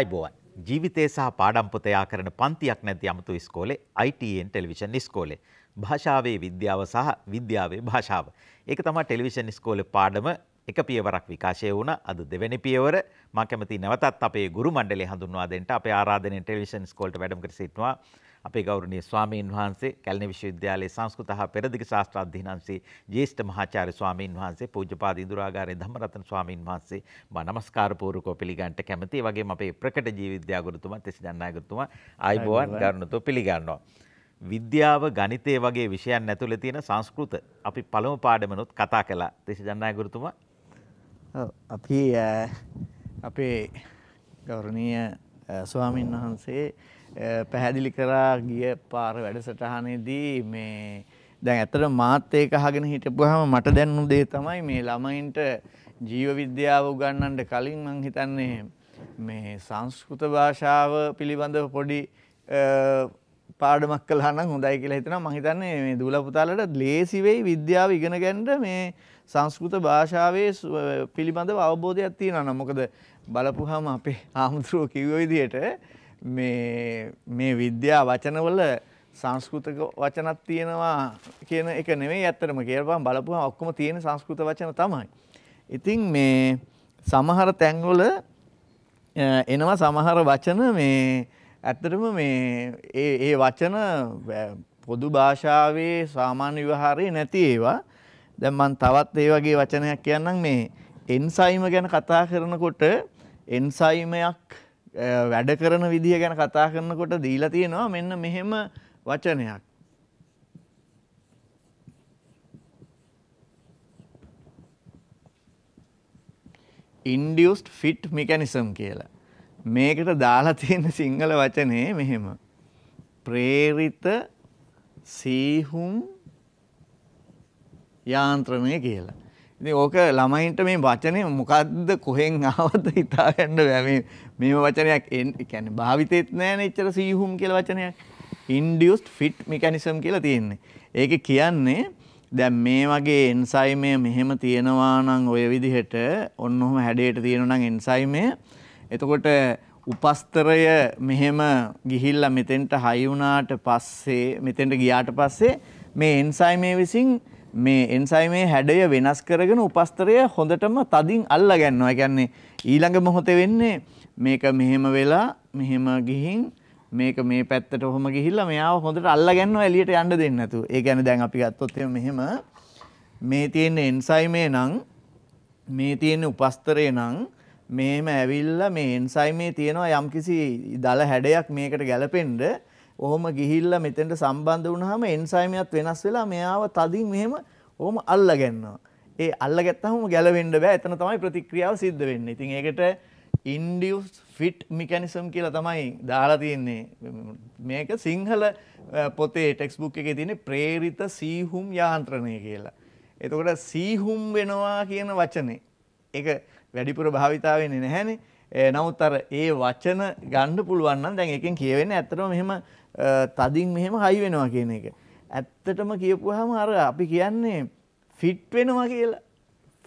අයිබෝවන් ජීවිතය සහ පාඩම්පොතයා කරන පන්තියක් නැති අමතු ස්කෝලේ ITN e ටෙලිවිෂන් ස්කෝලේ භාෂාවේ විද්‍යාව සහ විද්‍යාවේ භාෂාව. ඒක තමයි ටෙලිවිෂන් ස්කෝලේ පාඩම එක පියවරක් විකාශය වුණ අද දෙවැනි පියවර මා කැමති නැවතත් අපේ ගුරු මණ්ඩලේ හඳුන්වා දෙන්නට අපේ ආරාධනෙන් ටෙලිවිෂන් ස්කෝලට වැඩම කර සිටිනවා අපේ ගෞරවනීය ස්වාමීන් වහන්සේ කැලණි විශ්වවිද්‍යාලයේ සංස්කෘත හා පෙරදිග ශාස්ත්‍ර අධ්‍යනාංශයේ ජ්‍යෙෂ්ඨ මහාචාර්ය ස්වාමීන් වහන්සේ පූජ්‍යපාද ඉඳුරාගාරේ ධම්මරතන ස්වාමීන් වහන්සේ මා নমස්කාර පූර්වකව පිළිගන්නට කැමතියි. වගේම අපේ ප්‍රකට ජීවවිද්‍යා ගුරුතුමා තෙසිදන් නායකතුමා ආයිබෝවන් ගරුණතුව පිළිගන්නවා. විද්‍යාව ගණිතය වගේ විෂයන් ඇතුළේ තියෙන සංස්කෘත අපි පළමු පාඩමනොත් කතා කළා. තෙසිදන් නායකතුමා අපි අපේ ගෞරවනීය ස්වාමීන් වහන්සේ පැහැදිලි කරා ගිය පාර වැඩසටහනේදී මේ දැන් ඇත්තට මාත් ඒක අහගෙන හිටපුවාම මට දැනුණු දේ තමයි මේ ළමයින්ට ජීව විද්‍යාව උගන්වන්න කලින් මං හිතන්නේ මේ සංස්කෘත භාෂාව පිළිබඳව පොඩි පාඩමක් කළා නම් හොඳයි කියලා හිතනවා මං හිතන්නේ මේ දූල පුතාලට ලේසි වෙයි විද්‍යාව ඉගෙන ගන්න මේ සංස්කෘත භාෂාවේ පිළිබඳව අවබෝධයක් තියෙනවා නම් මොකද බලපුවාම අපේ ආමුද්‍රෝ කිව්ව විදිහට මේ මේ විද්‍යා වචනවල සංස්කෘතක වචනත් තියෙනවා කියන එක නෙමෙයි ඇත්තටම කියලා බලපුවම ඔක්කොම තියෙන සංස්කෘත වචන තමයි. ඉතින් මේ සමහර තැන්වල එනවා සමහර වචන මේ ඇත්තටම මේ ඒ වචන පොදු භාෂාවේ සාමාන්‍ය විවහාරයේ නැති ඒවා. දැන් මම තවත් ඒ වගේ වචනයක් කියන්නම් මේ එන්සයිම ගැන කතා කරනකොට එන්සයිමයක් වැඩ කරන විදිහ ගැන කතා කරනකොට දීලා තියෙනවා මෙන්න මෙහෙම වචනයක්. ඉන්ඩියස්ට ෆිට් මිකැනිසම් කියලා. මේකට දාලා තියෙන සිංහල වචනය මෙහෙම. ප්‍රේරිත සීහුම් යාන්ත්‍රණය කියලා. ඉතින් ඕක ළමයින්ට මේ වචනේ මොකද්ද කොහෙන් ආවද හිතාගන්න බෑ මේ මේව වචනයක් කියන්නේ භාවිතෙත් නෑනේ එච්චර සීහුම් කියලා වචනයක්. induced fit mechanism කියලා තියෙන්නේ. ඒක කියන්නේ දැන් මේ වගේ එන්සයිමය මෙහෙම තියෙනවා නම් ඔය විදිහට ඔන්න ඔහම හැඩයට තියෙනවා නම් එන්සයිමය එතකොට උපස්තරය මෙහෙම ගිහිල්ලා මෙතෙන්ට හයි වුණාට පස්සේ මෙතෙන්ට ගියාට පස්සේ මේ එන්සයිමය විසින් මේ එන්සයිමේ හැඩය වෙනස් කරගෙන උපස්තරය හොඳටම තදින් අල්ලා ගන්නවා. කියන්නේ ඊළඟ මොහොතේ වෙන්නේ මේක මෙහෙම වෙලා මෙහෙම ගිහින් මේක මේ පැත්තට ඔහොම ගිහිල්ලා මෙයාව හොඳට අල්ලා ගන්නවා එළියට යන්න දෙන්නේ නැතුව. ඒ කියන්නේ දැන් අපි ගත්තොත් මෙහෙම මේ තියෙන එන්සයිමේ නම් මේ තියෙන උපස්තරය නම් මෙහෙම ඇවිල්ලා මේ එන්සයිමේ තියෙනවා යම්කිසි දල හැඩයක් මේකට ගැලපෙන්න ඔහොම ගිහිල්ලා මෙතෙන්ට සම්බන්ධ වුණාම එන්සයිමයක් වෙනස් වෙලා මෙයාව තදින් මෙහෙම ඔහොම අල්ලා ගන්නවා. ඒ අල්ලා ගත්තාම ගැලවෙන්න බෑ. එතන තමයි ප්‍රතික්‍රියාව සිද්ධ වෙන්නේ. ඉතින් ඒකට ඉන්ඩියුස් ෆිට් මිකැනිසම් කියලා තමයි දාලා තියෙන්නේ. මේක සිංහල පොතේ ටෙක්ස් බුක් එකේ තියෙන ප්‍රේරිත සීහුම් යාන්ත්‍රණය කියලා. එතකොට සීහුම් වෙනවා කියන වචනේ ඒක වැඩිපුර භාවිතා වෙන්නේ නැහැනේ. නමුත් අර ඒ වචන ගන්න පුළුවන් නම් දැන් එකෙන් කියවෙන්නේ ඇත්තටම මෙහෙම තදින් මෙහෙම හයි වෙනවා කියන එක. ඇත්තටම කියපුවාම අර අපි කියන්නේ ෆිට් වෙනවා කියලා.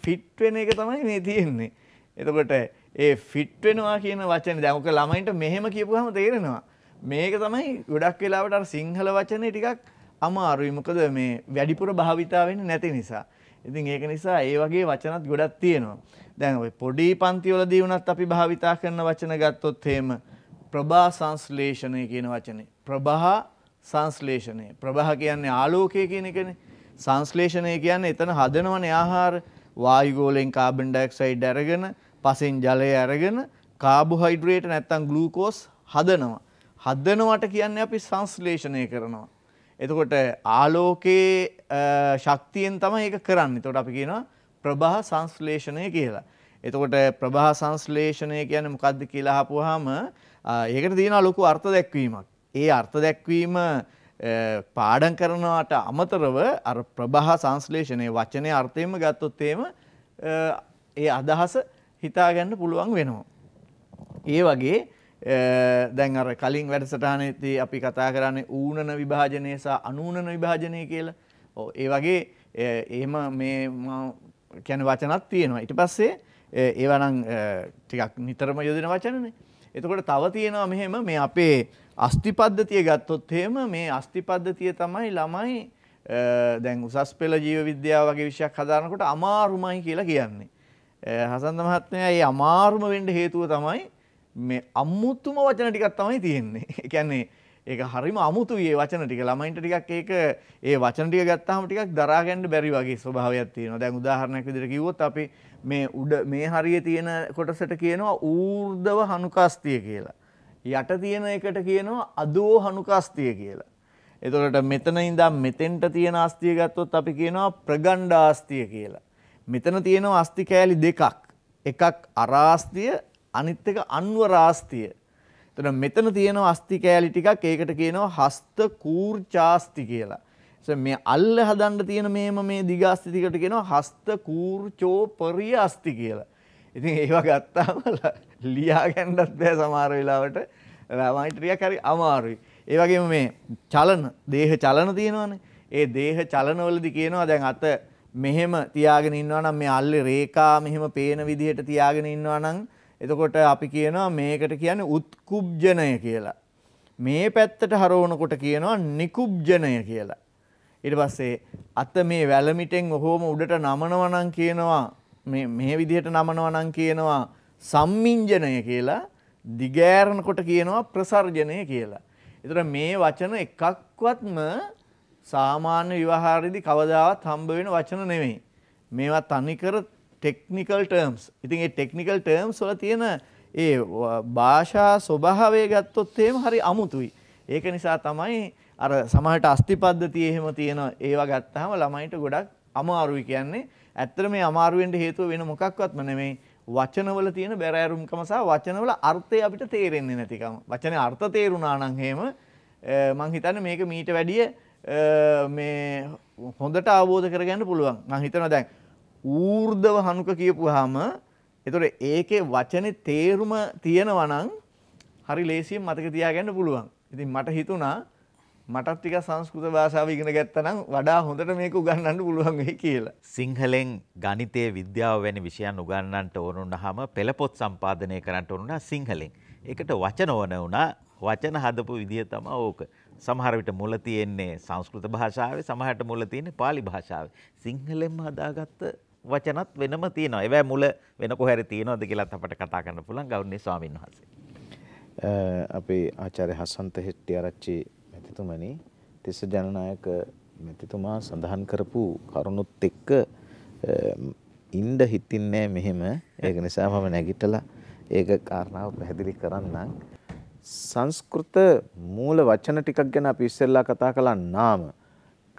ෆිට් වෙන එක තමයි මේ තියෙන්නේ. එතකොට ඒ ෆිට් වෙනවා කියන වචනේ දැන් ඔක ළමයින්ට මෙහෙම කියපුවාම තේරෙනවා. මේක තමයි ගොඩක් වෙලාවට අර සිංහල වචනේ ටිකක් අමාරුයි. මොකද මේ වැඩිපුර භාවිතා වෙන්නේ නැති නිසා. ඉතින් ඒක නිසා ඒ වගේ වචනත් ගොඩක් තියෙනවා. දැන් ඔය පොඩි පන්තිවලදී වුණත් අපි භාවිතා කරන වචන ගත්තොත් එහෙම ප්‍රභා සංශ්ලේෂණය කියන වචනේ. ප්‍රභා සංශ්ලේෂණය. ප්‍රභහ කියන්නේ ආලෝකය කියන එකනේ. සංශ්ලේෂණය කියන්නේ එතන හදනවනේ ආහාර වායුගෝලයෙන් කාබන් ඩයොක්සයිඩ් අරගෙන, පසෙන් ජලය අරගෙන කාබෝහයිඩ්‍රේට් නැත්තම් ග්ලූකෝස් හදනවා. හදනවට කියන්නේ අපි සංශ්ලේෂණය කරනවා. එතකොට ආලෝකයේ ශක්තියෙන් තමයි ඒක කරන්නේ. එතකොට අපි කියනවා ප්‍රභා සංශ්ලේෂණය කියලා. එතකොට ප්‍රභා සංශ්ලේෂණය කියන්නේ මොකද්ද කියලා අහපුවාම ඒකට තියෙනවා ලොකු අර්ථ දැක්වීමක්. ඒ අර්ථ දැක්වීම පාඩම් කරනවාට අමතරව අර ප්‍රභා සංශ්ලේෂණයේ වචනේ අර්ථයෙන්ම ගත්තොත් එහෙම ඒ අදහස හිතාගන්න පුළුවන් වෙනවා. ඒ වගේ දැන් අර කලින් වැඩසටහනේදී අපි කතා කරන්නේ ඌනන විභාජනය සහ අනූනන විභාජනය කියලා. ඔව් ඒ වගේ එහෙම මේ කියන්නේ වචනක් තියෙනවා. ඊට පස්සේ ඒවා නම් ටිකක් නිතරම යොදෙන වචනනේ. එතකොට තව තියෙනවා මෙහෙම මේ අපේ අස්ති පද්ධතිය ගත්තොත් එහෙම මේ අස්ති පද්ධතිය තමයි ළමයි දැන් උසස් පෙළ ජීව විද්‍යාව වගේ විෂයක් හදාරනකොට අමාරුමයි කියලා කියන්නේ. හසන්ත මහත්මයා මේ අමාරුම වෙන්න හේතුව තමයි මේ අමුතුම වචන ටිකක් තමයි තියෙන්නේ. ඒ කියන්නේ ඒක හරිම අමුතුයි ඒ වචන ටික. ළමයින්ට ටිකක් ඒක ඒ වචන ටික ගත්තාම ටිකක් දරා ගන්න බැරි වගේ ස්වභාවයක් තියෙනවා. දැන් උදාහරණයක් විදිහට කිව්වොත් අපි මේ උඩ මේ හරිය තියෙන කොටසට කියනවා ඌර්ධව හනුකාස්තිය කියලා. යට තියෙන එකට කියනවා අදෝ හනුකාස්තිය කියලා. එතකොට මෙතන ඉඳන් මෙතෙන්ට තියෙන ආස්තිය ගත්තොත් අපි කියනවා ප්‍රගණ්ඩ ආස්තිය කියලා. මෙතන තියෙනවා අස්ති කෑලි දෙකක්. එකක් අරාස්තිය අනිත් එක අන්වරාස්තිය. එතන මෙතන තියෙනවා අස්ති කෑලි ටිකක් ඒකට කියනවා හස්ත කූර්චාස්ති කියලා. මේ අල්ල හදන්න තියෙන මේම මේ දිගාස්තිතිකට කියනවා හස්ත කූර්චෝ පරියාස්ති කියලා. ඉතින් ඒවා ගත්තාම ලියා ගන්නත් බෑ සමහර වෙලාවට රාමයිට්‍රියක් හරි අමාරුයි. ඒ වගේම මේ චලන, දේහ චලන තියෙනවානේ. ඒ දේහ චලනවලදී කියනවා දැන් අත මෙහෙම තියාගෙන ඉන්නවා නම් මේ අල්ලේ රේඛා මෙහෙම පේන විදිහට තියාගෙන ඉන්නවා නම් එතකොට අපි කියනවා මේකට කියන්නේ උත්කුබ්ජනය කියලා. මේ පැත්තට හරවනකොට කියනවා නිකුබ්ජනය කියලා. ඊට පස්සේ අත මේ වැලමිටෙන් ඔහොම උඩට නමනවා නම් කියනවා මේ මේ විදිහට නමනවා නම් කියනවා සම්මිංජනය කියලා දිගෑරන කොට කියනවා ප්‍රසර්ජනය කියලා. ඒතර මේ වචන එකක්වත්ම සාමාන්‍ය විවහාරයේදී කවදාවත් හම්බ වෙන වචන නෙමෙයි. මේවා තනිකර ටෙක්නිකල් ටර්ම්ස්. ඉතින් ඒ ටෙක්නිකල් ටර්ම්ස් වල තියෙන ඒ භාෂා ස්වභාවය ගත්තොත් එහෙම හරි අමුතුයි. ඒක නිසා තමයි අර සමහරට අස්ති පද්ධතිය එහෙම තියෙන ඒවා ගත්තාම ළමයිට ගොඩක් අමාරුයි කියන්නේ. ඇත්තට මේ අමාරුවෙන්ට හේතුව වෙන මොකක්වත්ම නෙමෙයි. වචනවල තියෙන බැරෑරුම්කම සහ වචනවල අර්ථය අපිට තේරෙන්නේ නැතිකම. වචනේ අර්ථ තේරුණා නම් එහෙම මං හිතන්නේ මේක මීට වැඩිය මේ හොඳට අවබෝධ කරගන්න පුළුවන්. මං හිතනවා දැන් ඌර්ධව හනුක කියපුවාම එතකොට ඒකේ වචනේ තේරුම තියෙනවා නම් හරි ලේසියෙන් මතක තියාගන්න පුළුවන්. ඉතින් මට හිතුණා මටත් ටික සංස්කෘත භාෂාව ඉගෙන ගත්තනම් වඩා හොඳට මේක උගන්වන්න පුළුවන් වෙයි කියලා. සිංහලෙන් ගණිතය විද්‍යාව වැනි විෂයන් උගන්වන්නට ඕන වුණාම පෙළපොත් සම්පාදනය කරන්නට ඕන වුණා සිංහලෙන්. ඒකට වචන ඕන වුණා. වචන හදපු විදිය තමයි ඕක. සමහර විට මුල තියෙන්නේ සංස්කෘත භාෂාවේ, සමහරට මුල තියෙන්නේ pāli භාෂාවේ. සිංහලෙන්ම හදාගත්ත වචනත් වෙනම තියෙනවා. ඒවැ මුල වෙන කොහරි තියෙනවද කියලාත් අපට කතා කරන්න පුළුවන් ගෞරවනීය ස්වාමින්වහන්සේ. අපේ ආචාර්ය හසන්ත හෙට්ටිආරච්චි අධ්‍යක්ෂකතුමනි තිස්ස ජනනායක මෙතිතුමා සඳහන් කරපු කරුණුත් එක්ක ඉන්ඩ හිතින්නේ මෙහෙම ඒක නිසා මම නැගිටලා ඒක කාරණාව පැහැදිලි කරන්නම් සංස්කෘත මූල වචන ටිකක් ගැන අපි ඉස්සෙල්ලා කතා කළා නාම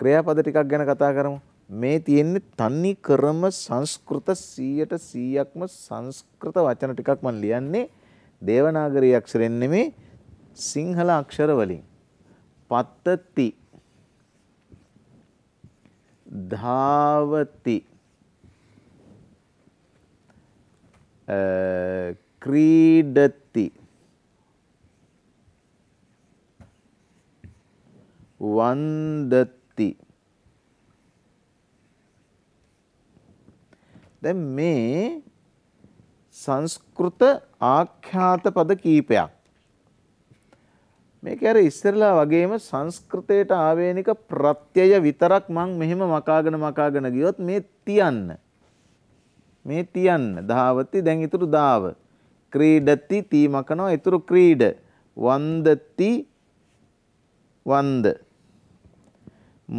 ක්‍රියාපද ටිකක් ගැන කතා කරමු මේ තියෙන්නේ තන්නේ කරම සංස්කෘත 100ට 100ක්ම සංස්කෘත වචන ටිකක් මම ලියන්නේ දේවනාගරී අක්ෂරෙන් නෙමේ සිංහල අක්ෂර වලින් පතති ධාවති ක්‍රීඩති වන්දති දැන් මේ සංස්කෘත ආඛ්‍යාත පද කීපයක් මේක අර ඉස්සරලා වගේම සංස්කෘතයට ආවේනික ප්‍රත්‍යය විතරක් මං මෙහෙම මකාගෙන මකාගෙන ගියොත් මේ තියන්න. මේ තියන්න. ධාවති දැන් ඊටු දාව. ක්‍රීඩති තී මකනවා ඊටු ක්‍රීඩ. වන්දති වන්ද.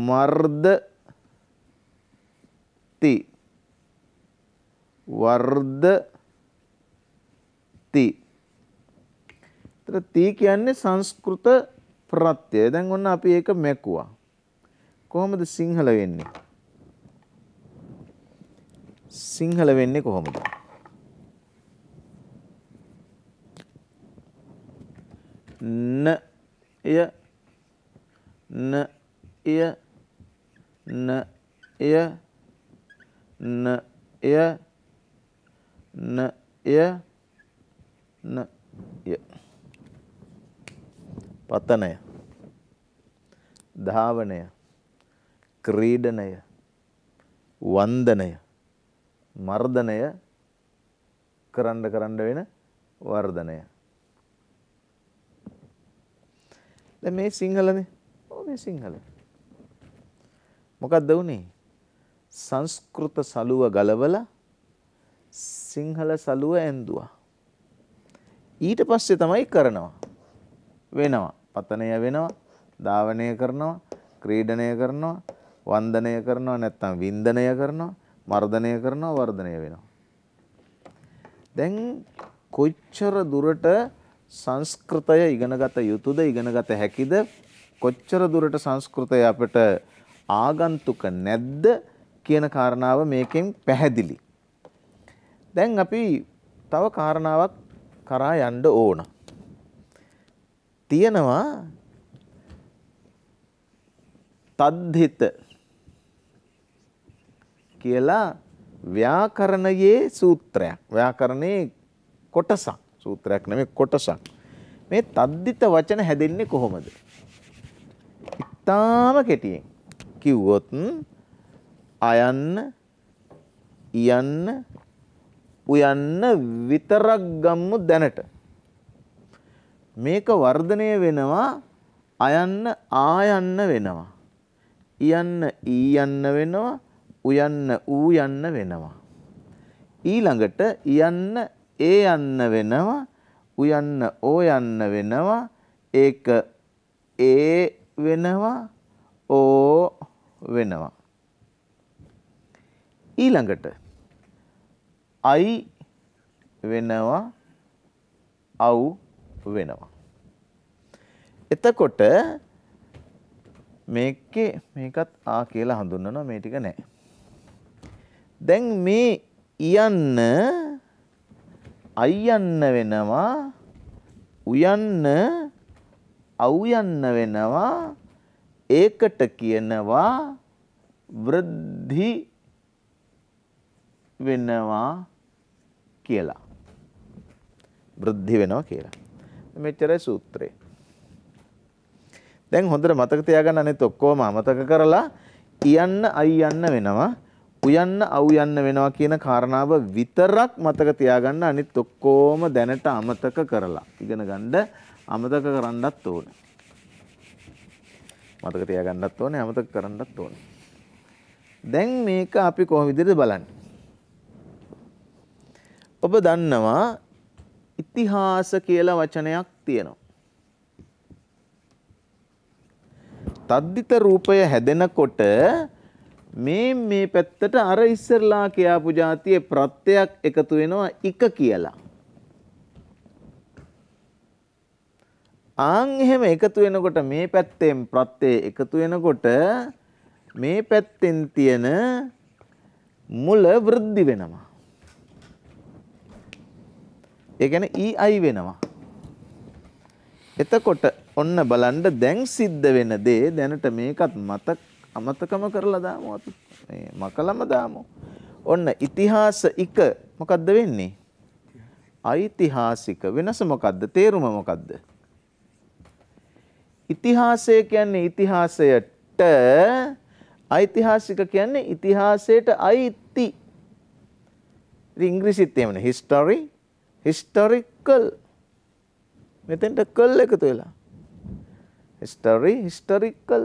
මර්ධ ති වර්ධ ති එතන තී කියන්නේ සංස්කෘත ප්‍රත්‍යය. දැන් ඔන්න අපි ඒක මැකුවා. කොහොමද සිංහල වෙන්නේ? සිංහල වෙන්නේ කොහොමද? න ය න ය න ය න ය න ය න ය පතනය ධාවනය ක්‍රීඩනය වන්දනය මර්ධනය කරන්න කරන්න වෙන වර්ධනය දැන් මේ සිංහලනේ ඔව් මේ සිංහල මොකක්ද වුනේ සංස්කෘත සලුව ගලවලා සිංහල සලුව ඇඳුවා ඊට පස්සේ තමයි කරනවා වෙනවා. පතනය වෙනවා, ධාවනය කරනවා, ක්‍රීඩනය කරනවා, වන්දනය කරනවා නැත්නම් වින්දනය කරනවා, මර්ධනය කරනවා, වර්ධනය වෙනවා. දැන් කොච්චර දුරට සංස්කෘතය ඉගෙනගත යුතුද ඉගෙනගත හැකිද කොච්චර දුරට සංස්කෘතය අපට ආගන්තුක නැද්ද කියන කාරණාව මේකෙන් පැහැදිලි. දැන් අපි තව කාරණාවක් කරා යන්න ඕන. තියෙනවා තද්ධිත කියලා ව්‍යාකරණයේ සූත්‍රයක් ව්‍යාකරණයේ කොටසක් සූත්‍රයක් නෙමෙයි කොටසක් මේ තද්ධිත වචන හැදෙන්නේ කොහොමද? ඉතාම කෙටියෙන් කිව්වොත් අයන්න යන්න උයන්න විතරක් ගම්මු දැනට මේක වර්ධනය වෙනවා අයන්න ආයන්න වෙනවා. යන්න ඊ යන්න වෙනවා උයන්න ඌ යන්න වෙනවා. ඊළඟට යන්න ඒ යන්න වෙනවා උයන්න ඕ යන්න වෙනවා ඒක ඒ වෙනවා ඕ වෙනවා. ඊළඟට අයි වෙනවා අව් ආකල්ප වෙනවා. එතකොට මේකේ මේකත් ආ කියලා හඳුන්වනවා මේ ටික නැහැ. දැන් මේ යන්න අයන්න වෙනවා උයන්න අවයන්න වෙනවා ඒකට කියනවා වෘද්ධි වෙනවා කියලා. වෘද්ධි වෙනවා කියලා. මෙච්චරයි සූත්‍රය. දැන් හොඳට මතක තියාගන්න අනිත් ඔක්කොම අමතක කරලා කියන්න අයි යන්න වෙනවා උයන්න අවු යන්න වෙනවා කියන කාරණාව විතරක් මතක තියාගන්න අනිත් ඔක්කොම දැනට අමතක කරලා ඉගෙන ගන්න අමතක කරන්නත් ඕන. මතක තියාගන්නත් ඕනේ අමතක කරන්නත් ඕනේ. දැන් මේක අපි කොහොම විදිහට බලන්නේ? ඔබ දන්නවා ඉතිහාස කියලා වචනයක් තියෙනවා. තද්දිත රූපය හැදෙනකොට මේ මේ පැත්තට අර ඉස්සරලා කියාපු જાතියේ ප්‍රත්‍යක් එකතු වෙනවා එක කියලා. ආන් එහෙම එකතු වෙනකොට මේ පැත්තෙන් ප්‍රත්‍යේ එකතු වෙනකොට මේ පැත්තෙන් තියෙන මුල වෘද්ධි වෙනවා. ඒ ගැන EI වෙනවා. එතකොට ඔන්න බලන්න දැන් සිද්ධ වෙන දේ දැනට මේකත් මතක අමතකම කරලා දාමු අපි. මේ මකලම දාමු. ඔන්න ඉතිහාස එක මොකද්ද වෙන්නේ? ඓතිහාසික වෙනස මොකද්ද? තේරුම මොකද්ද? ඉතිහාසය කියන්නේ ඉතිහාසයට ඓතිහාසික කියන්නේ ඉතිහාසයට අයිති. ඉතින් ඉංග්‍රීසිත් එහෙමනේ history historical මෙතෙන්ට කල් එකතු වෙලා history historical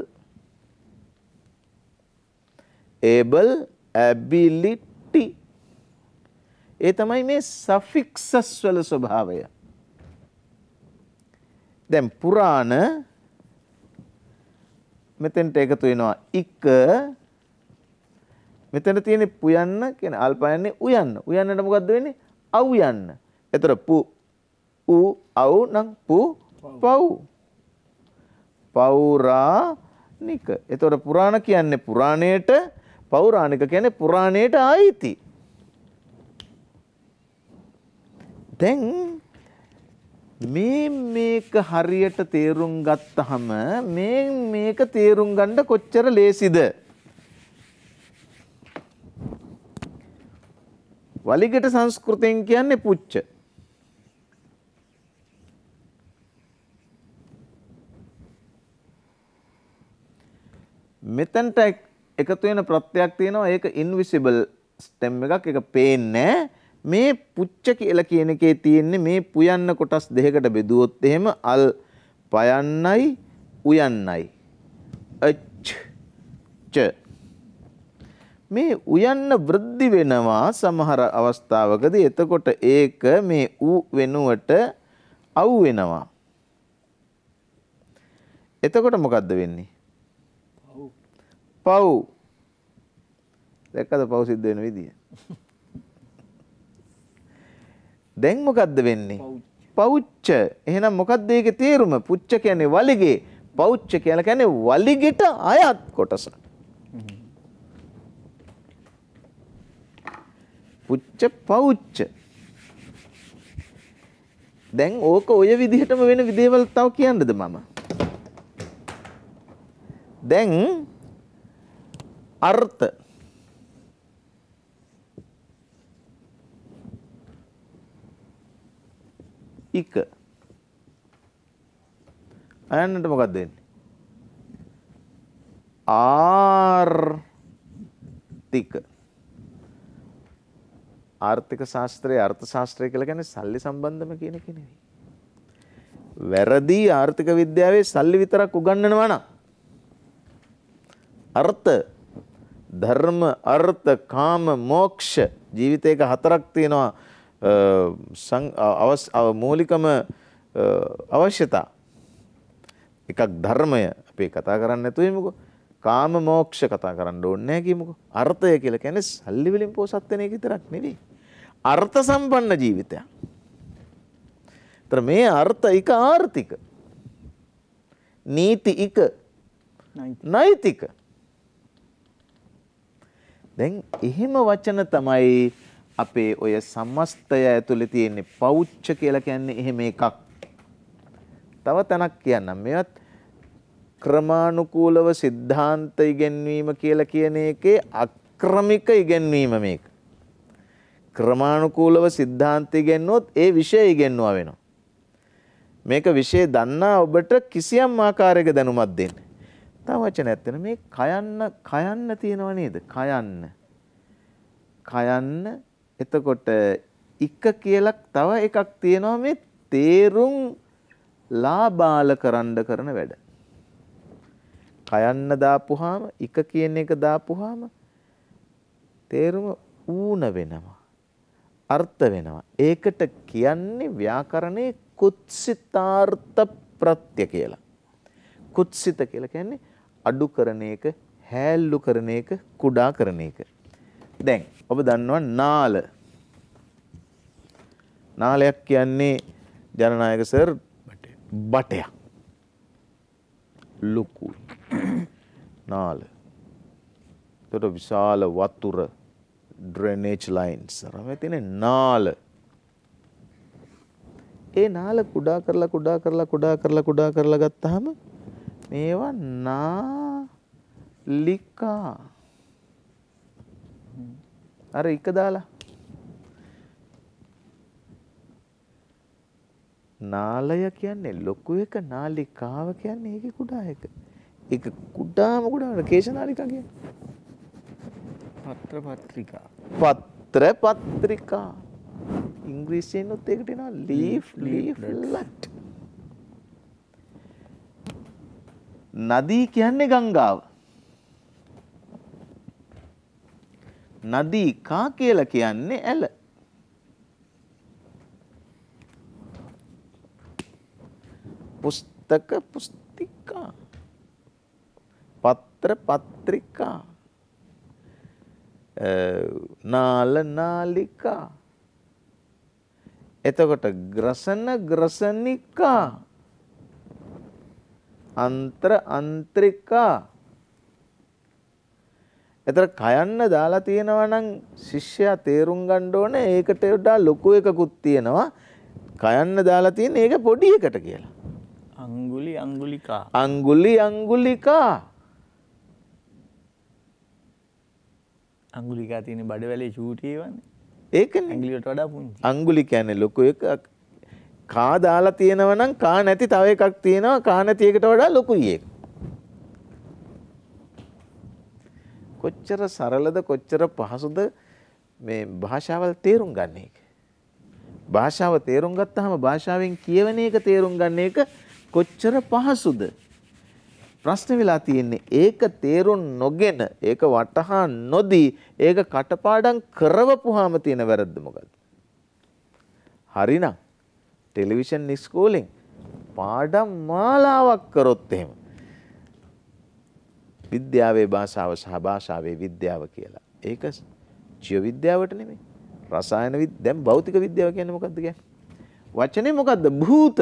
able ability ඒ තමයි මේ suffixes වල ස්වභාවය දැන් පුරාණ මෙතෙන්ට එකතු වෙනවා එක මෙතන තියෙන පුයන්න කියන අල්පයන්නේ උයන්න උයන්නට මොකක්ද වෙන්නේ අව් යන්න එතර පු ඌ අව් නම් පු පව් පෞරාණික. එතකොට පුරාණ කියන්නේ පුරාණයට පෞරාණික කියන්නේ පුරාණයට ආйти. දැන් මේ මේක හරියට තේරුම් ගත්තහම මේ මේක තේරුම් ගන්න කොච්චර ලේසිද? වලිගට සංස්කෘතෙන් කියන්නේ පුච්ච. මෙතැන්ට එකතු වෙන ප්‍රත්‍යයක් තියෙනවා ඒක ඉන්විසිබල් ස්ටෙම් එකක් එක පේන්නේ මේ පුච්ච කියලා කියන එකේ තියෙන්නේ මේ පුයන්න කොටස් දෙකකට බෙදුවොත් එහෙම අල් පයන්නයි උයන්නයි එච් ච මේ උයන්න වෘද්ධි වෙනවා සමහර අවස්ථාවකදී එතකොට ඒක මේ උ වෙනුවට අවු වෙනවා එතකොට මොකද්ද වෙන්නේ පව් දැක්කද පව් සිද්ධ වෙන විදිය. දැන් මොකද්ද වෙන්නේ? පෞච්ච. එහෙනම් මොකද්ද ඒකේ තේරුම? පුච්ච කියන්නේ වලිගේ, පෞච්ච කියලා කියන්නේ වලිගෙට අයත් කොටස. පුච්ච පෞච්ච. දැන් ඕක ඔය විදිහටම වෙන විදේවල් තව කියන්නද මම? දැන් අර්ථ එක අයන්නට මොකක්ද වෙන්නේ ආර්ථික ආර්ථික ශාස්ත්‍රය අර්ථ ශාස්ත්‍රය කියලා කියන්නේ සල්ලි සම්බන්ධම කියන එක නෙවෙයි. වැරදි ආර්ථික විද්‍යාවේ සල්ලි විතරක් උගන්වනවා නම් අර්ථ ධර්ම අර්ථ කාම මෝක්ෂ ජීවිතයක හතරක් තියෙනවා මූලිකම අවශ්‍යතා එකක් ධර්මය අපේ කතා කරන්න නැතුවීමකෝ කාම මෝක්ෂ කතා කරන්න ඕන්නෑ කියමුකෝ අර්ථය කියල කැනෙ සල්ලිවිලින් පෝසත්වනය තරක් නෙවී. අර්ථ සම්පන්න ජීවිතයක්. ත මේ අර්ථ එක ආර්ථික නීති එක නෛතික දැන් එහෙම වචන තමයි අපේ ඔය සම්මස්තය ඇතුළේ තියෙන පෞච්ච කියලා කියන්නේ එහෙම එකක්. තව තැනක් කියන්නම්. මේවත් ක්‍රමානුකූලව සිද්ධාන්ත ඉගෙනවීම කියලා කියන එකේ අක්‍රමික ඉගෙනවීම මේක. ක්‍රමානුකූලව සිද්ධාන්ත ඉගෙනුවොත් ඒ විෂය ඉගෙනුවා වෙනවා. මේක විෂය දන්නා ඔබට කිසියම් ආකාරයක දැනුමක් දෙන්නේ. තව වචනයක් තියෙන මේ කයන්න කයන්න තියෙනව නේද? කයන්න. කයන්න එතකොට එක කියලා තව එකක් තියෙනවා මේ තේරුම් ලාබාල කරන්න කරන වැඩ. කයන්න දාපුවාම එක කියන එක දාපුවාම තේරුම ඌන වෙනවා. අර්ථ වෙනවා. ඒකට කියන්නේ ව්‍යාකරණේ කුත්සිතාර්ථ ප්‍රත්‍ය කියලා. කුත්සිත කියලා කියන්නේ අඩු කරන එක හැල්ලු කරන එක කුඩා කරන එක. දැන් ඔබ දන්නවා නාල. නාලයක් කියන්නේ ජනනායක සර් බටයක්. ලොකු නාල. එතකොට විශාල වතුර ඩ්‍රේනේජ් ලයින්ස් රම තියෙන නාල. ඒ නාල කුඩා කරලා කුඩා කරලා කුඩා කරලා කුඩා කරලා ගත්තාම මේවා නාලිකා අර එක දාලා නාලය කියන්නේ ලොකු එක නාලිකාව කියන්නේ ඒකේ කුඩා එක. ඒක කුඩාම කුඩා කේශනාලිකා කියන්නේ. පත්‍ර පත්‍රිකා. පත්‍ර පත්‍රිකා. ඉංග්‍රීසියෙන් උත් ඒකට එනවා leaf leaf let. නදී කියන්නේ ගංගාව. නදී කා කියලා කියන්නේ ඇල. පුස්තක පුස්තිකා. පත්‍ර පත්‍රිකා. නාල නාලිකා. එතකොට ග්‍රසන ග්‍රසනිකා අන්තර අන්ත්‍රිකා එතර කයන්න දාලා තියෙනවා නම් ශිෂ්‍යයා තේරුම් ගන්න ඕනේ ඒකට වඩා ලොකු එකකුත් තියෙනවා කයන්න දාලා තියෙන ඒක පොඩි එකට කියලා. අඟුලි අඟුලිකා. අඟුලි අඟුලිකා. අඟුලිකා තියෙන බඩවැලේ චූටි ඒවනේ. ඒකනේ. ඇඟිලියට වඩා පුංචි. අඟුලි කියන්නේ ලොකු එකක් කා දාලා තියෙනවා නම් කා නැති තව එකක් තියෙනවා කා නැති එකට වඩා ලොකුයි ඒක. කොච්චර සරලද කොච්චර පහසුද මේ භාෂාවල් තේරුම් ගන්න එක. භාෂාව තේරුම් ගත්තාම භාෂාවෙන් කියවන එක තේරුම් ගන්න එක කොච්චර පහසුද ප්‍රශ්න වෙලා තියෙන්නේ ඒක තේරුම් නොගෙන ඒක වටහා නොදී ඒක කටපාඩම් කරවපුවාම තියෙන වැරද්ද මොකද්ද හරිනම් ටෙලිවිෂන් ඉස්කෝලෙන් පාඩම් මාලාවක් කරොත් එහෙම. විද්‍යාවේ භාෂාව සහ භාෂාවේ විද්‍යාව කියලා. ඒක ජීව විද්‍යාවට නෙමෙයි. රසායන විද්‍යාව දැන් භෞතික විද්‍යාව කියන්නේ මොකද්ද කියන්නේ? වචනේ මොකද්ද? භූත.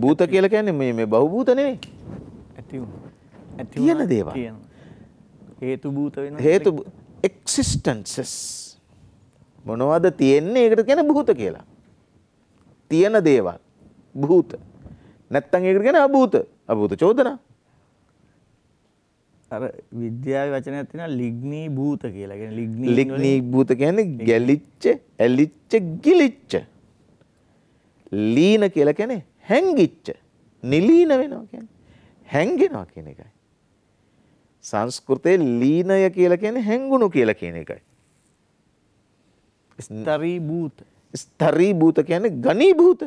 භූත කියලා කියන්නේ මේ මේ බහුභූත නෙමෙයි. ඇති වුණා. තියෙන දේවල්. හේතු භූත වෙනවා. හේතු එක්සිස්ටන්සස්. මොනවද තියෙන්නේ ඒකට කියන භූත කියලා. තියෙන දේවල් භූත. නැත්තම් ඒකට කියන අභූත. අභූත චෝදනා. අර විද්‍යාවේ වචනයක් තියෙනවා ලිග්නී භූත කියලා. කියන්නේ ලිග්නී ලිග්නී භූත කියන්නේ ගැලිච්ච, ඇලිච්ච, ගිලිච්ච. ලීන කියලා කියන්නේ හැංගිච්ච. නිලීන වෙනවා කියන්නේ. හැංගෙනවා කියන එකයි. සංස්කෘතයේ ලීනය කියලා කියන්නේ හැංගුණු කියලා කියන එකයි. ස්තරීභූත ස්තරීභූත කියන්නේ ගනීභූත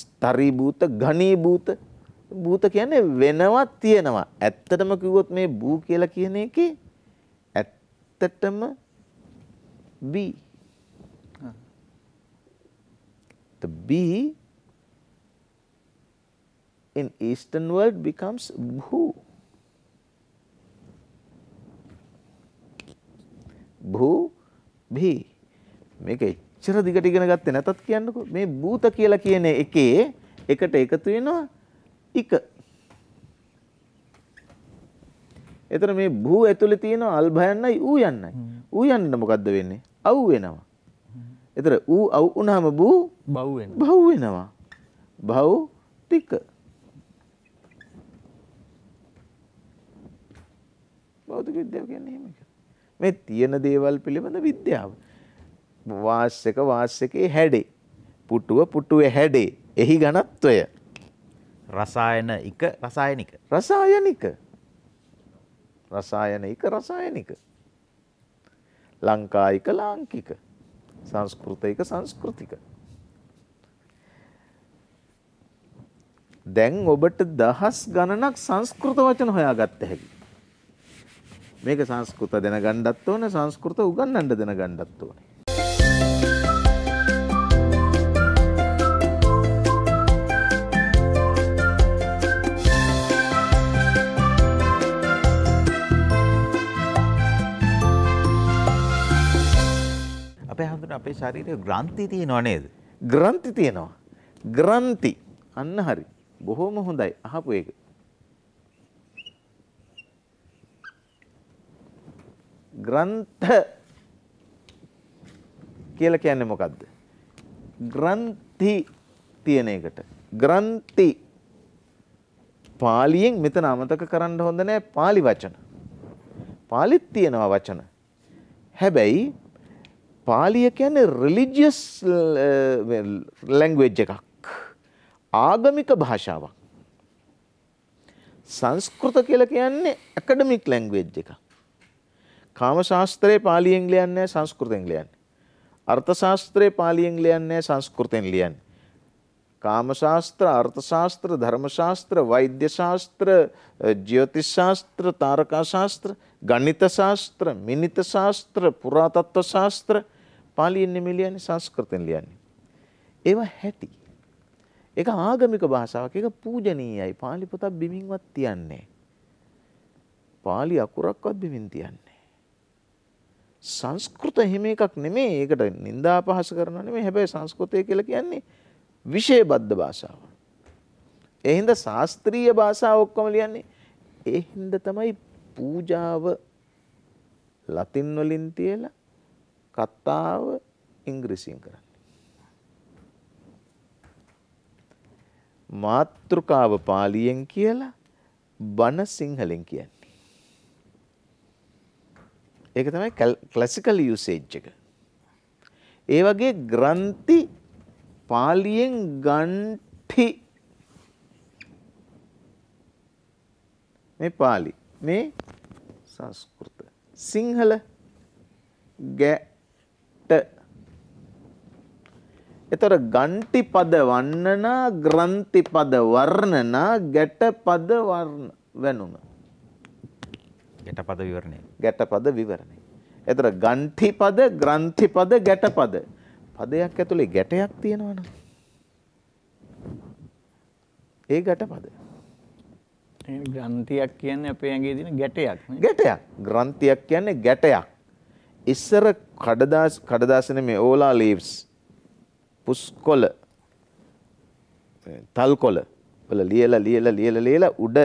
ස්තරීභූත ගනීභූත භූත කියන්නේ වෙනවත් තියෙනවා ඇත්තටම කිව්වොත් මේ භූ කියලා කියන එකේ ඇත්තටම B the B in eastern world becomes bhu bhu බෙහි මේක එච්චර දිගට ඉගෙන ගත්තේ නැතත් කියන්නකෝ මේ භූත කියලා කියන එකේ එකට එකතු වෙනවා එක. එතන මේ භූ ඇතුලේ තියෙන අල් භයන්නයි ඌ යන්නයි. ඌ යන්න මොකද්ද වෙන්නේ? අවු වෙනවා. එතන ඌ අවු වුණාම භූ බහුව වෙනවා. බහුව වෙනවා. භෞතික. භෞතික විද්‍යාව කියන්නේ එහෙමයි. මේ තියෙන දේවල් පිළිබඳ විද්‍යාව. වාස්සක වාස්සකේ හැඩේ. පුටුව පුටුවේ හැඩේ. එහි ඝනත්වය. රසායනික රසායනික. රසායනික. රසායනික රසායනික. ලංකායික ලාංකික. සංස්කෘතික සංස්කෘතික. දැන් ඔබට දහස් ගණනක් සංස්කෘත වචන හොයාගත්ත හැකියි. මේක සංස්කෘත දැනගණ්ඩත් ඕන සංස්කෘත උගන්නන්ට දෙනගණ්ඩත් ඕන. අපේ හඳුන අපේ ශරීරය ග්‍රන්ථි තියෙනවා නේද. ග්‍රන්ථි තියෙනවා. ග්‍රන්ති අන්න හරි බොහෝම හොඳයි අහපු එක. ග්‍රන්ථ කියලා කියන්නේ මොකද්ද? ග්‍රන්ථි තියෙන එකට. ග්‍රන්ථි පාලියෙන් මෙතන අමතක කරන්න හොඳ නෑ පාලි වචන. පාලිත් තියෙනවා වචන. හැබැයි පාලිය කියන්නේ රිලිජියස් ලැංග්වේජ් එකක්. ආගමික භාෂාවක්. සංස්කෘත කියලා කියන්නේ ඇකඩමික් ලැංග්වේජ් එකක්. කාම ශාස්ත්‍රයේ පාලියෙන් ලියන්නේ සංස්කෘතෙන් ලියන්නේ. අර්ථ ශාස්ත්‍රයේ පාලියෙන් ලියන්නේ සංස්කෘතෙන් ලියන්නේ. කාම ශාස්ත්‍ර, අර්ථ ශාස්ත්‍ර, ධර්ම ශාස්ත්‍ර, වෛද්‍ය ශාස්ත්‍ර, ජ්‍යොතිෂ ශාස්ත්‍ර, තාරකා ශාස්ත්‍ර, ගණිත ශාස්ත්‍ර, මිනිත ශාස්ත්‍ර, පුරාතත්ත්ව ශාස්ත්‍ර පාලියෙන් නෙමෙයි ලියන්නේ සංස්කෘතෙන් ලියන්නේ. ඒවා හැටි. ඒක ආගමික භාෂාවක්. ඒක පූජනීයයි. පාලි පොතක් බිමින්වත් තියන්නේ. පාලි අකුරක්වත් බිමින් තියන්නේ. සංස්කෘත එහෙම එකක් නෙමේ ඒකට නින්දා පහස කරන නෙමේ හැබැයි සංස්කෘතය කියලා කියන්නේ විෂය බද්ධ භාෂාව. ඒ හින්දා ශාස්ත්‍රීය භාෂාව ඔක්කොම ලියන්නේ ඒ හින්දා තමයි පූජාව ලතින් වලින් තියලා කතාව ඉංග්‍රීසියෙන් කරන්නේ. මාත්‍රකාව පාලියෙන් කියලා බණ සිංහලෙන් කියන්නේ. ඒක තමයි ක්ලසිකල් යුසේජ් එක. ඒ වගේ ග්‍රන්ථි පාලියෙන් ගන්ටි මේ පාලි මේ සංස්කෘත සිංහල ගැට එතොර ගන්ටි පද වන්නනා ග්‍රන්ථි පද වර්ණනා ගැට පද වර්ණ වැනුම ගැට පද විවරණය ගැටපද විවරණය. එතර ගණ්ඨිපද ග්‍රන්ථිපද ගැටපද පදයක් ඇතුළේ ගැටයක් තියෙනවනම් ඒ ගැටපද ග්‍රන්ථියක් කියන්නේ අපේ ඇඟේ තියෙන ගැටයක් ගැටයක් ග්‍රන්ථියක් කියන්නේ ගැටයක් ඉස්සර කඩදාස් කඩදාසනේ මේ ඕලා ලීව්ස් පුස්කොළ තල්කොළ වල ලියලා ලියලා ලියලා ලියලා උඩ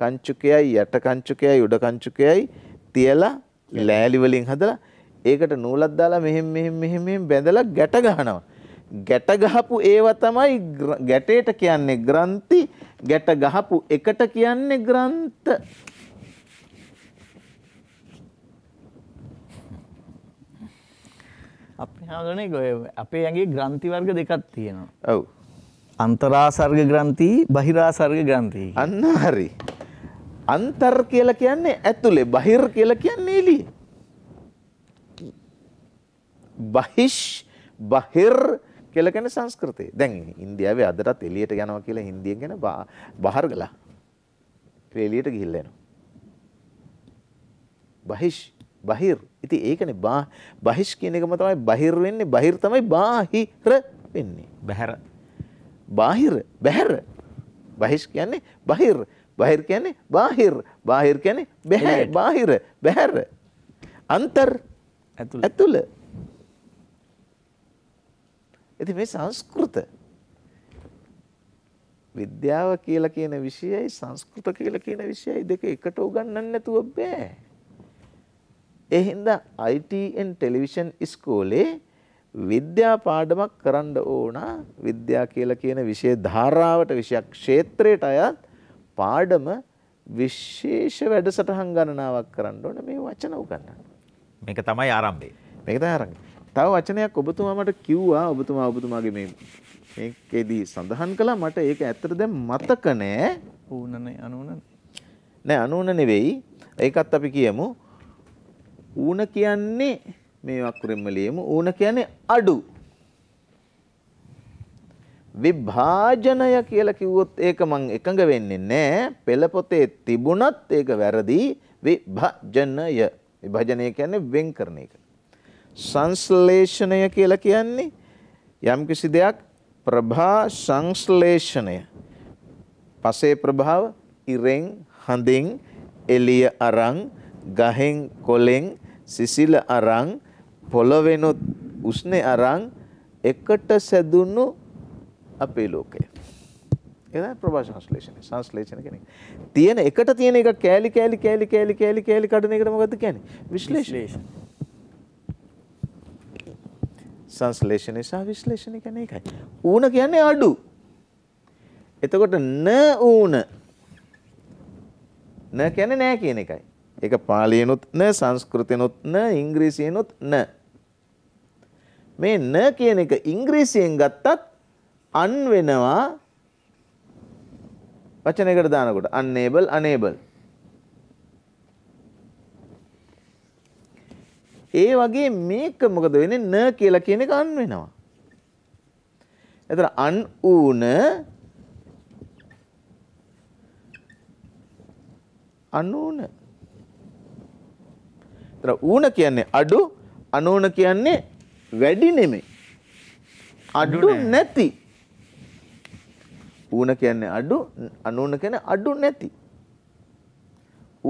කංචුකයයි යට කංචුකයයි උඩ කංචුකයයි තියලා ලෑලි වලින් හදලා ඒකට නූලක් දාලා මෙහෙම මෙහෙම මෙහෙම මෙහෙම බැඳලා ගැට ගහනවා. ගැට ගහපු ඒව තමයි ගැටේට කියන්නේ ග්‍රන්ථි, ගැට ගහපු එකට කියන්නේ ග්‍රන්ථ. අපි හඳුනේ ගොය අපේ ඇඟේ ග්‍රන්ථි වර්ග දෙකක් තියෙනවා. ඔව්. අන්තරාසර්ග ග්‍රන්ථි, බහිරාසර්ග ග්‍රන්ථි. අන්න හරි. අන්තර් කියලා කියන්නේ ඇතුලේ බහිර් කියලා කියන්නේ එළිය. බහිෂ් බහිර් කියලා කියන්නේ සංස්කෘතේ. දැන් ඉන්දියාවේ අදටත් එළියට යනවා කියලා හින්දියෙන් කියන බහර් ගලා. එළියට ගිහිල්ලා එනවා. බහිෂ් බහිර්. ඉතින් ඒකනේ බා බහිෂ් කියන එකම තමයි බහිර් වෙන්නේ. බහිර් තමයි බාහිර වෙන්නේ. බහැර. බාහිර බහැර. බහිෂ් කියන්නේ බහිර්. බහිර් කියන්නේ බාහිර් බාහිර් කියන්නේ බැහැ බාහිර බැහැර අන්තර් ඇතුළ ඇති මේ සංස්කෘත විද්‍යාව කියලා කියන විෂයයි සංස්කෘත කියලා කියන විෂයයි දෙක එකට උගන්වන්න නැතුව බෑ. ඒ හින්දා ITN ටෙලිවිෂන් ඉස්කෝලේ විද්‍යා පාඩමක් කරන්න ඕන විද්‍යා කියලා කියන විෂය ධාරාවට විෂයක් ක්ෂේත්‍රයට අයත් පාඩම විශේෂ වැඩසටහන් ගණනාවක් කරන්න ඕන මේ වචන උගන්න. මේක තමයි ආරම්භේ. මේක තමයි ආරම්භය. තව වචනයක් ඔබතුමා මට කිව්වා ඔබතුමා ඔබතුමාගේ මේ මේකෙදී සඳහන් කළා මට ඒක ඇත්තට දැන් මතක නෑ. ඌනනේ අනූන නෑ අනූන නෙවෙයි. ඒකත් අපි කියමු. ඌන කියන්නේ මේ වක්රෙම්ම ලියමු. ඌන කියන්නේ අඩු. විභාජනය කියලා කිව්වොත් ඒක මං එකඟ වෙන්නේ නැහැ. පෙළපොතේ තිබුණත් ඒක වැරදි. විභජනය. විභජනය කියන්නේ වෙන් කරන එක. සංශ්ලේෂණය කියලා කියන්නේ යම්කිසි දෙයක් ප්‍රභා සංශ්ලේෂණය. පසේ ප්‍රභාව ඉරෙන් හඳින් එළිය අරන් ගහෙන් කොලෙන් සිසිල අරන් පොළවෙනුත් උස්නේ අරන් එකට සැදුණු අපේ ලෝකය. එදා ප්‍රභා සංශ්ලේෂණය සංශ්ලේෂණ කෙනෙක්. තියෙන එකට තියෙන එක කෑලි කෑලි කෑලි කෑලි කෑලි කෑලි කඩන එකට මොකද කියන්නේ? විශ්ලේෂණ. සංශ්ලේෂණය සහ විශ්ලේෂණ කියන්නේ ඒකයි. ඌන කියන්නේ අඩු. එතකොට න ඌන න කියන්නේ නෑ කියන එකයි. ඒක පාලියෙනුත් න සංස්කෘතෙනුත් න ඉංග්‍රීසියෙනුත් න. මේ න කියන එක ඉංග්‍රීසියෙන් ගත්තත් අන් වෙනවා වචනයකට දානකොට unable unable ඒ වගේ මේක මොකද වෙන්නේ න කියලා කියන එක අන් වෙනවා. එතන අන් ඌන අනූන. එතන ඌන කියන්නේ අඩු අනූන කියන්නේ වැඩි නෙමෙයි. අඩු නැති. ඌන කියන්නේ අඩු අනූන කියන්නේ අඩු නැති.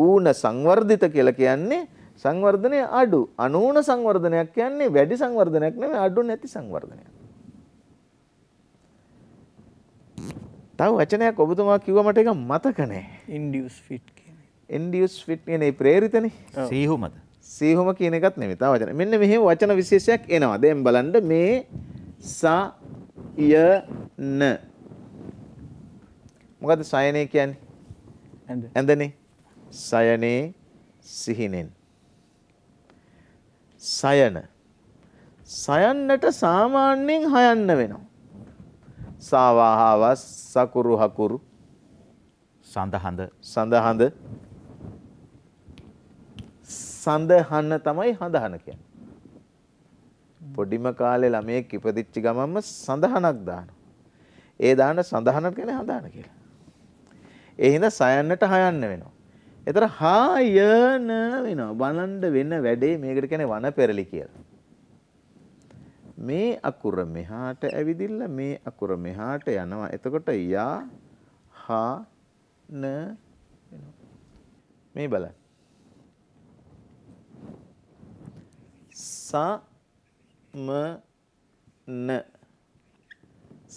ඌන සංවර්ධිත කියලා කියන්නේ සංවර්ධනය අඩු. අනූන සංවර්ධනයක් කියන්නේ වැඩි සංවර්ධනයක් නෙමෙයි අඩු නැති සංවර්ධනයක්. තව වචනයක් ඔබතුමා කිව්ව මට එක මතක නෑ. ඉන්ඩියුස් ෆිට් කියන්නේ. ඉන්ඩියුස් ෆිට් කියන්නේ ප්‍රේරිතනේ. සීහුමද? සීහුම කියන එකත් නෙමෙයි. තව වචන. මෙන්න මෙහෙම වචන විශේෂයක් එනවා. දැන් බලන්න මේ ස ය න මොකද සයනේ කියන්නේ ඇඳනේ සයනේ සිහිනෙන් සයන සයන්නට සාමාන්‍යයෙන් හයන්න වෙනවා සාවාහාවස් සකුරු හකුරු සඳහඳ සඳහඳ සඳහන්න තමයි හඳහන කියන්නේ පොඩිම කාලේ ළමයෙක් ඉපදිච්ච ගමන්ම සඳහනක් දානවා ඒ දාන සඳහනක් කියන්නේ හඳහන කියලා ඒ හින්දා සයන්නට හයන්න වෙනවා. එතර හායන වෙනවා. බලන්න වෙන වැඩේ මේකට කියන්නේ වන පෙරලි කියලා. මේ අකුර මෙහාට ඇවිදිලා මේ අකුර මෙහාට යනවා. එතකොට යා හා න මේ බලන්න. සා ම න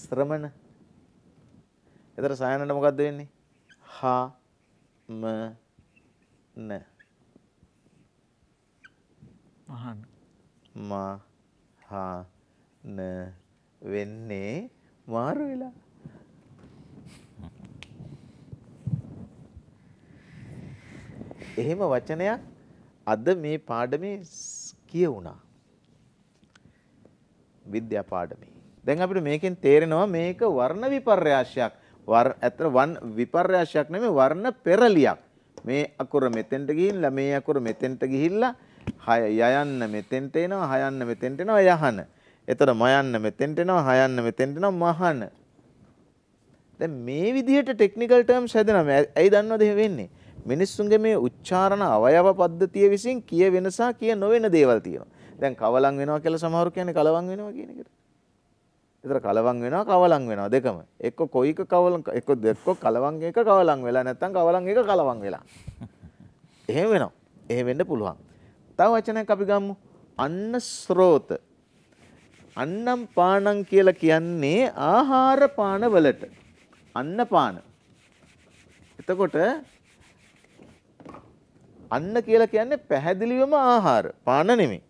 ශ්‍රමණ. එතන සයනට මොකද්ද වෙන්නේ? හමන මහන මහන වෙන්නේ මාරු වෙලා එහෙම වචනයක් අද මේ පාඩමේ කියවුණා. විද්‍යා පාඩමේ. දැන් අපිට මේකෙන් තේරෙනවා මේක වර්ණ විපර්යාසයක්. ඇතර වන් විපර්යාශයක් නෙමේ වර්ණ පෙරලියක්. මේ අකුර මෙතෙන්ට ගිහිල්ලා මේ අකුර මෙතෙන්ට ගිහිල්ලා හය යයන්න මෙතෙන්ට එනවා හයන්න මෙතෙන්ට එනවා යහන. එතකොට මයන්න මෙතෙන්ට එනවා හයන්න මෙතෙන්ට එනවා මහන. දැන් මේ විදිහට ටෙක්නිකල් ටර්ම්ස් හැදෙනවා. ඇයි දන්නවද එහෙම වෙන්නේ? මිනිස්සුන්ගේ මේ උච්චාරණ අවයව පද්ධතිය විසින් කිය වෙනසා කිය නොවන දේවල් තියෙනවා. දැන් කවලම් වෙනවා කියලා සමහරු කියන්නේ කලවම් වෙනවා කියන එකට. එතන කලවම් වෙනවා කවලම් වෙනවා දෙකම. එක්ක කොයික කවලම් එක්ක දෙක්ක කලවම් එක කවලම් වෙලා නැත්නම් කවලම් එක කලවම් වෙලා. එහෙම වෙනවා. එහෙම වෙන්න පුළුවන්. තව වචනයක් අපි ගමු. අන්න ස්රෝත. අන්නම් පානම් කියලා කියන්නේ ආහාර පාන වලට. අන්න පාන. එතකොට අන්න කියලා කියන්නේ පැහැදිලිවම ආහාර. පාන නෙමෙයි.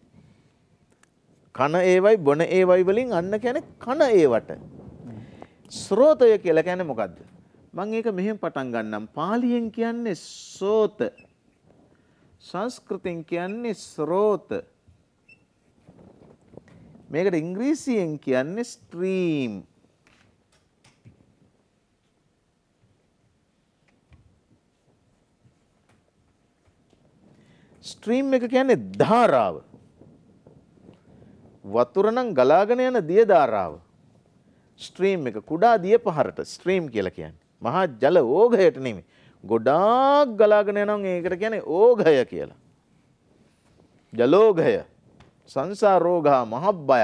කන ඒවයි බොන ඒවයි වලින් අන්න කියන්නේ කන ඒවට. ස්රෝතය කියලා කියන්නේ මොකද්ද? මම ඒක මෙහෙම පටන් ගන්නම්. පාලියෙන් කියන්නේ සෝත. සංස්කෘතෙන් කියන්නේ ස්රෝත. මේකට ඉංග්‍රීසියෙන් කියන්නේ ස්ට්‍රීම්. ස්ට්‍රීම් එක කියන්නේ ධාරාව. වතුර නම් ගලාගෙන යන දියධාරාව ස්ට්‍රීම් එක කුඩා දිය පහරට ස්ට්‍රීම් කියලා කියන්නේ. මහා ජල ඕඝයට නෙමෙයි. ගොඩාක් ගලාගෙන යනවා ඒකට කියන්නේ ඕඝය කියලා. ජලෝඝය සංසාරෝඝා මහබ්බය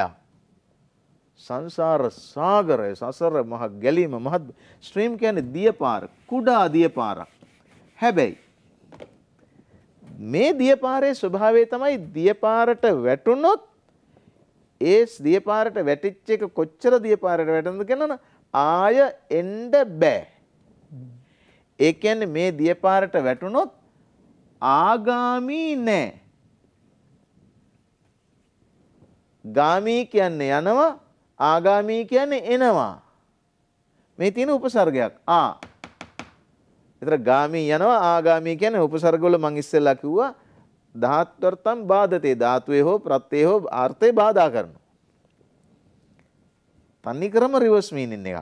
සංසාර සාගරය සසර මහ ගැලීම මහත් ස්ට්‍රීම් කියන්නේ දියපාර කුඩා දියපාරක්. හැබැයි මේ දියපාරේ ස්වභාවය තමයි දියපාරට වැටුනොත් ඒ දියපාරට වැටිච්ච එක කොච්චර දියපාරට වැටෙනද කියනවනම් ආය එන්න බෑ. ඒ කියන්නේ මේ දියපාරට වැටුනොත් ආගාමී නෑ. ගාමී කියන්නේ යනවා ආගාමී කියන්නේ එනවා. මේ තියෙන උපසර්ගයක් ආ. ඒතර ගාමී යනවා ආගාමී කියන්නේ උපසර්ගවල මම ඉස්සෙල්ලා කිව්වා ධාත්වර්තම් බාධතේ ධාතුවේ හෝ ප්‍රත්‍යයේ හෝ අර්ථේ බාධා කරනවා. තනි ක්‍රම රිවර්ස් මීනින් එක.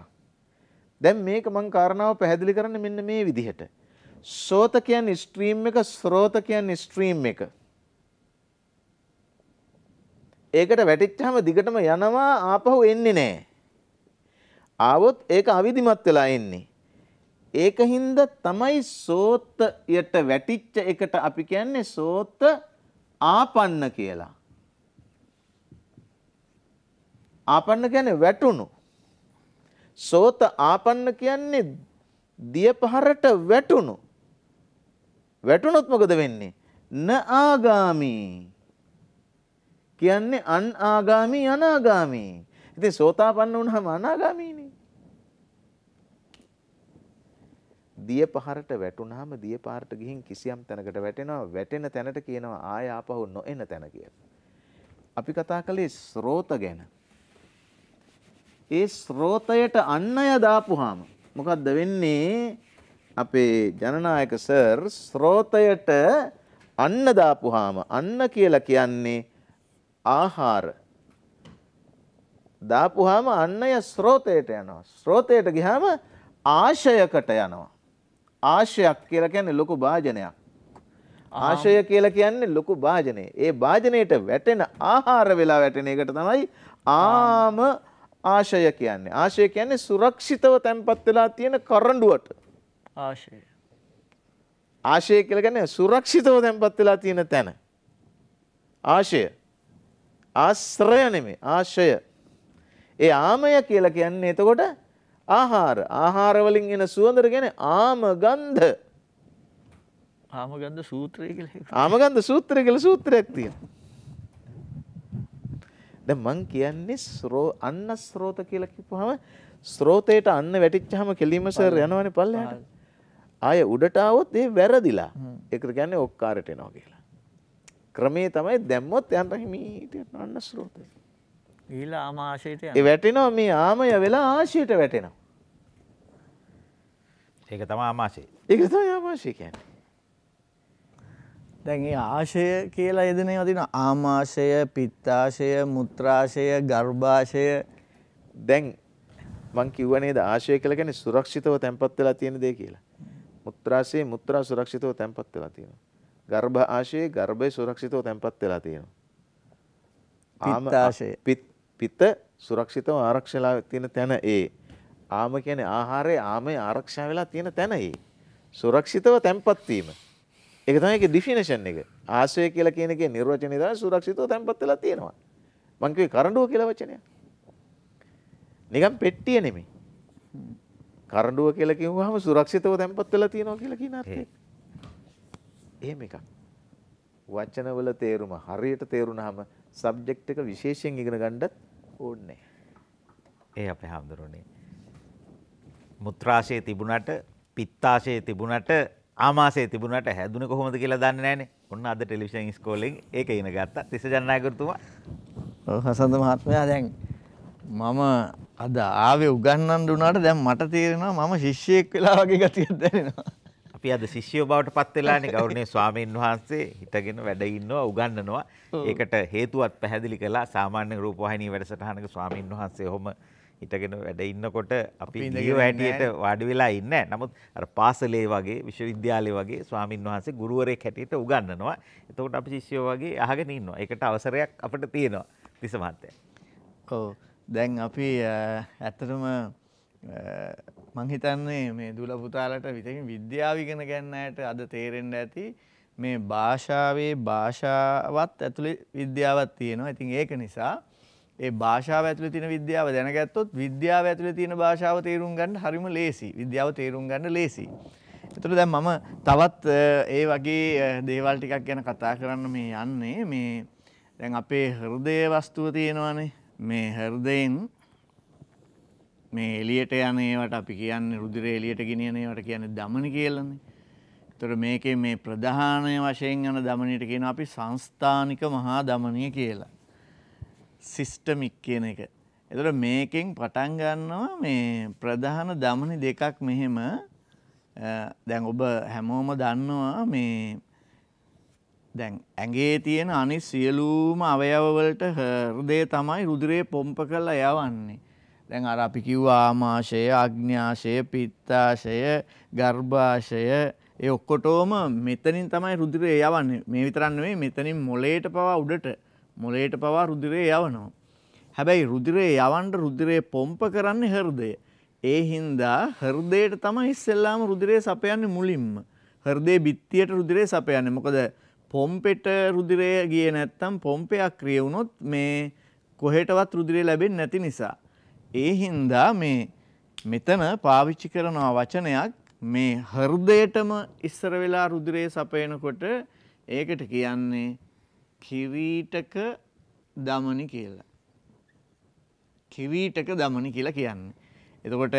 දැන් මේක මං කාරණාව පැහැදිලි කරන්නේ මෙන්න මේ විදිහට. සෝත කියන්නේ ස්ට්‍රීම් එක, ස්රෝත කියන්නේ ස්ට්‍රීම් එක. ඒකට වැටිච්චාම දිගටම යනවා ආපහු එන්නේ නැහැ. ආවොත් ඒක අවිධිමත් වෙලා එන්නේ. ඒක හින්දා තමයි සෝතයට වැටිච්ච එකට අපි කියන්නේ සෝත ආපන්න කියලා. ආපන්න කියන්නේ වැටුණු. සෝත ආපන්න කියන්නේ දිය පහරට වැටුණු. වැටුණොත් මොකද වෙන්නේ? න ආගාමි කියන්නේ අන් ආගාමි අනාගාමි. ඉතින් සෝතාපන්න වුණාම අනාගාමි දිය පහරට වැටුනහම දිය පාරට ගිහින් කිසියම් තැනකට වැටෙනවා වැටෙන තැනට කියනවා ආය ආපහු නොඑන තැන කියලා. අපි කතා කළේ ස්රෝත ගැන. ඒ ස්රෝතයට අන්නය දාපුහාම මොකක්ද වෙන්නේ අපේ ජනනායක සර් ස්රෝතයට අන්න දාපුහාම අන්න කියලා කියන්නේ ආහාර දාපුහාම අන්නය ස්රෝතයට යනවා. ස්රෝතයට ගිහාම ආශයකට යනවා. ආශයක් කියලා කියන්නේ ලොකු භාජනයක්. ආශය කියලා කියන්නේ ලොකු භාජනය. ඒ භාජනයට වැටෙන ආහාර වෙලා වැටෙන එකට තමයි ආම ආශය කියන්නේ. ආශය කියන්නේ සුරක්ෂිතව තැන්පත් වෙලා තියෙන කරඬුවට. ආශය. ආශය කියලා කියන්නේ සුරක්ෂිතව තැන්පත් වෙලා තියෙන තැන. ආශය. ආශ්‍රය නෙමෙයි ආශය. ඒ ආමය කියලා කියන්නේ එතකොට ආහාර ආහාරවලින් එන සුවඳර ගැන ආමගන්ධ ආමගන්ධ සූත්‍රය ආමගන්ධ සූත්‍රය කළ සූත්‍රයක් තියෙන. ද මං කියන්නේ ස්රෝ අන්න ස්රෝත කියලා කිව්වහම ස්රෝතයට අන්න වැටිච්චහම කෙලිම සර් යනවනේ පල්ලෙහාට. ආය උඩට આવොත් ඒ වැරදිලා. ඒකට කියන්නේ ඔක්කාරට එනවා කියලා. ක්‍රමේ තමයි දැම්මොත් යන්න හිමීට අන්න ස්රෝතය. ගිහිලා ආම ආශයට ඒ වැටෙනවා මේ ආමය වෙලා ආශයට වැටෙනවා. ඒක තම ආමාශය ඒක තම ආමාශය කියන්නේ දැන් ඒ ආශය කියලා යෙදෙනවා දින ආමාශය පිත්තාශය මුත්‍රාශය ගර්භාශය දැන් මං කිව්වා නේද ආශය කියලා කියන්නේ සුරක්ෂිතව තැම්පත් වෙලා තියෙන දේ කියලා මුත්‍රාශය මුත්‍රා සුරක්ෂිතව තැම්පත් වෙලා තියෙනවා ගර්භ ආශය ගර්භය සුරක්ෂිතව තැම්පත් වෙලා තියෙනවා පිත්තාශය පිත් පිත සුරක්ෂිතව ආරක්ෂලා තියෙන තැන ඒ ආම කියන්නේ ආහාරයේ ආමේ ආරක්ෂා වෙලා තියෙන තැන ඒ. සුරක්ෂිතව තැම්පත් වීම. ඒක තමයි ඒකේ ඩිෆිනිෂන් එක. ආශ්‍රය කියලා කියන එකේ නිර්වචනය තමයි සුරක්ෂිතව තැම්පත් වෙලා තියෙනවා. මං කිව්වේ කරඬුව කියලා වචනය. නිකන් පෙට්ටිය නෙමෙයි. කරඬුව කියලා කිව්වහම සුරක්ෂිතව තැම්පත් වෙලා තියෙනවා කියලා කියන අර්ථය. එහෙම එකක්. වචනවල තේරුම හරියට තේරුණාම සබ්ජෙක්ට් එක විශේෂයෙන් ඉගෙන ගන්නත් ඕනේ. ඒ අපේ හැමදෙරෝනේ. මුත්‍රාශය තිබුණට පිත්තාශය තිබුණට ආමාසය තිබුණට හැදුන කොහොමද කියලා දන්න නෑන ඔන්න අද ටෙලිෂන් ස්කෝලෙන් ඒක ඉන ගත්තා තිස ජනයකරතුමා හසඳ මහත්මයා දැන් මම අද ආවේ උගන්නන් දුනාට දැන් මට තේරෙනවා මම ශිෂ්‍යයෙක් වෙලා වගේ ගතියක් දැනෙනවා අපි අද ශිෂ්‍යෝ බවට පත්වෙලානේ ගෞරවනීය ස්වාමීන් වහන්සේ හිටගෙන වැඩ ඉන්නවා උගන්වනවා ඒකට හේතුවත් පැහැදිලි කළා සාමාන්‍ය රූපවාහිනී වැඩසටහනක ස්වාමීන් වහන්සේ ඔහොම හිටගෙන වැඩ ඉන්නකොට අපි ගියෝ හැටියට වාඩි වෙලා ඉන්නේ නමුත් අර පාසලේ වගේ විශ්වවිද්‍යාලේ වගේ ස්වාමින් වහන්සේ ගුරුවරයෙක් හැටියට උගන්වනවා. එතකොට අපි ශිෂ්‍යයෝ වගේ අහගෙන ඉන්නවා. ඒකට අවසරයක් අපිට තියෙනවා. තිස මහත්තයා. ඔව්. දැන් අපි ඇත්තටම මං හිතන්නේ මේ දුල පුතාලට විතකින් විද්‍යාව ඉගෙන ගන්න ඇයට අද තේරෙන්න ඇති මේ භාෂාවේ භාෂාවත් ඇතුළේ විද්‍යාවක් තියෙනවා. ඉතින් ඒක නිසා ඒ භාෂාව ඇතුළේ තියෙන විද්‍යාව දැනගත්තොත් විද්‍යාව ඇතුළේ තියෙන භාෂාව තේරුම් ගන්න හරිම ලේසි. විද්‍යාව තේරුම් ගන්න ලේසි. එතකොට දැන් මම තවත් ඒ වගේ දේවල් ටිකක් ගැන කතා කරන්න මේ යන්නේ මේ දැන් අපේ හෘදය වස්තුව තියෙනවානේ. මේ හෘදයෙන් මේ එළියට යන ඒවට අපි කියන්නේ රුධිරය එළියට ගෙනියන ඒවට කියන්නේ දමන කියලානේ. එතකොට මේකේ මේ ප්‍රධාන වශයෙන් යන දමනයට කියනවා අපි සංස්ථානික මහා දමනය කියලා. සිස්ටමික් කියන එක. එතට මේකෙන් පටන් ගන්නවා මේ ප්‍රධාන දමනි දෙකක් මෙහෙම දැන් ඔබ හැමෝම දන්නවා මේ දැන් ඇගේ තියෙන අනි සියලූම අවයවවලට හර්දය තමයි රුදුරේ පොම්ප කරලා යවන්නේ. දැන් අර අපි කිව් ආමාශය අග්්‍යාශය පිත්තාශය ගර්භාශය ඒ ඔක්කොටෝම මෙතනින් තමයි රුදුරේ යවන්නේ මේ විතරන්න මේ මෙතනින් මොලේට පවා උඩට මොලේට පවා රුධිරේ යවනවා. හැබැයි රුධිරේ යවන්න රුධිරේ පොම්ප කරන්නේ හෘදය. ඒ හින්දා හෘදයට තමයි ඉස්සෙල්ලාම රුධිරේ සපයන්නේ මුලින්ම. හෘදේ බිත්තියට රුධිරේ සපයන්නේ. මොකද පොම්පෙට රුධිරය ගියේ නැත්තම් පොම්පයක් ක්‍රිය වුණොත් මේ කොහෙටවත් රුධිරය ලැබෙන්නේ නැති නිසා. ඒ හින්දා මේ මෙතන පාවිච්චි කරන වචනයක් මේ හෘදයටම ඉස්සර වෙලා රුධිරය සපයනකොට ඒකට කියන්නේ කිරීටක දමනි කියලා. කිරීටක දමනි කියලා කියන්නේ. එතකොට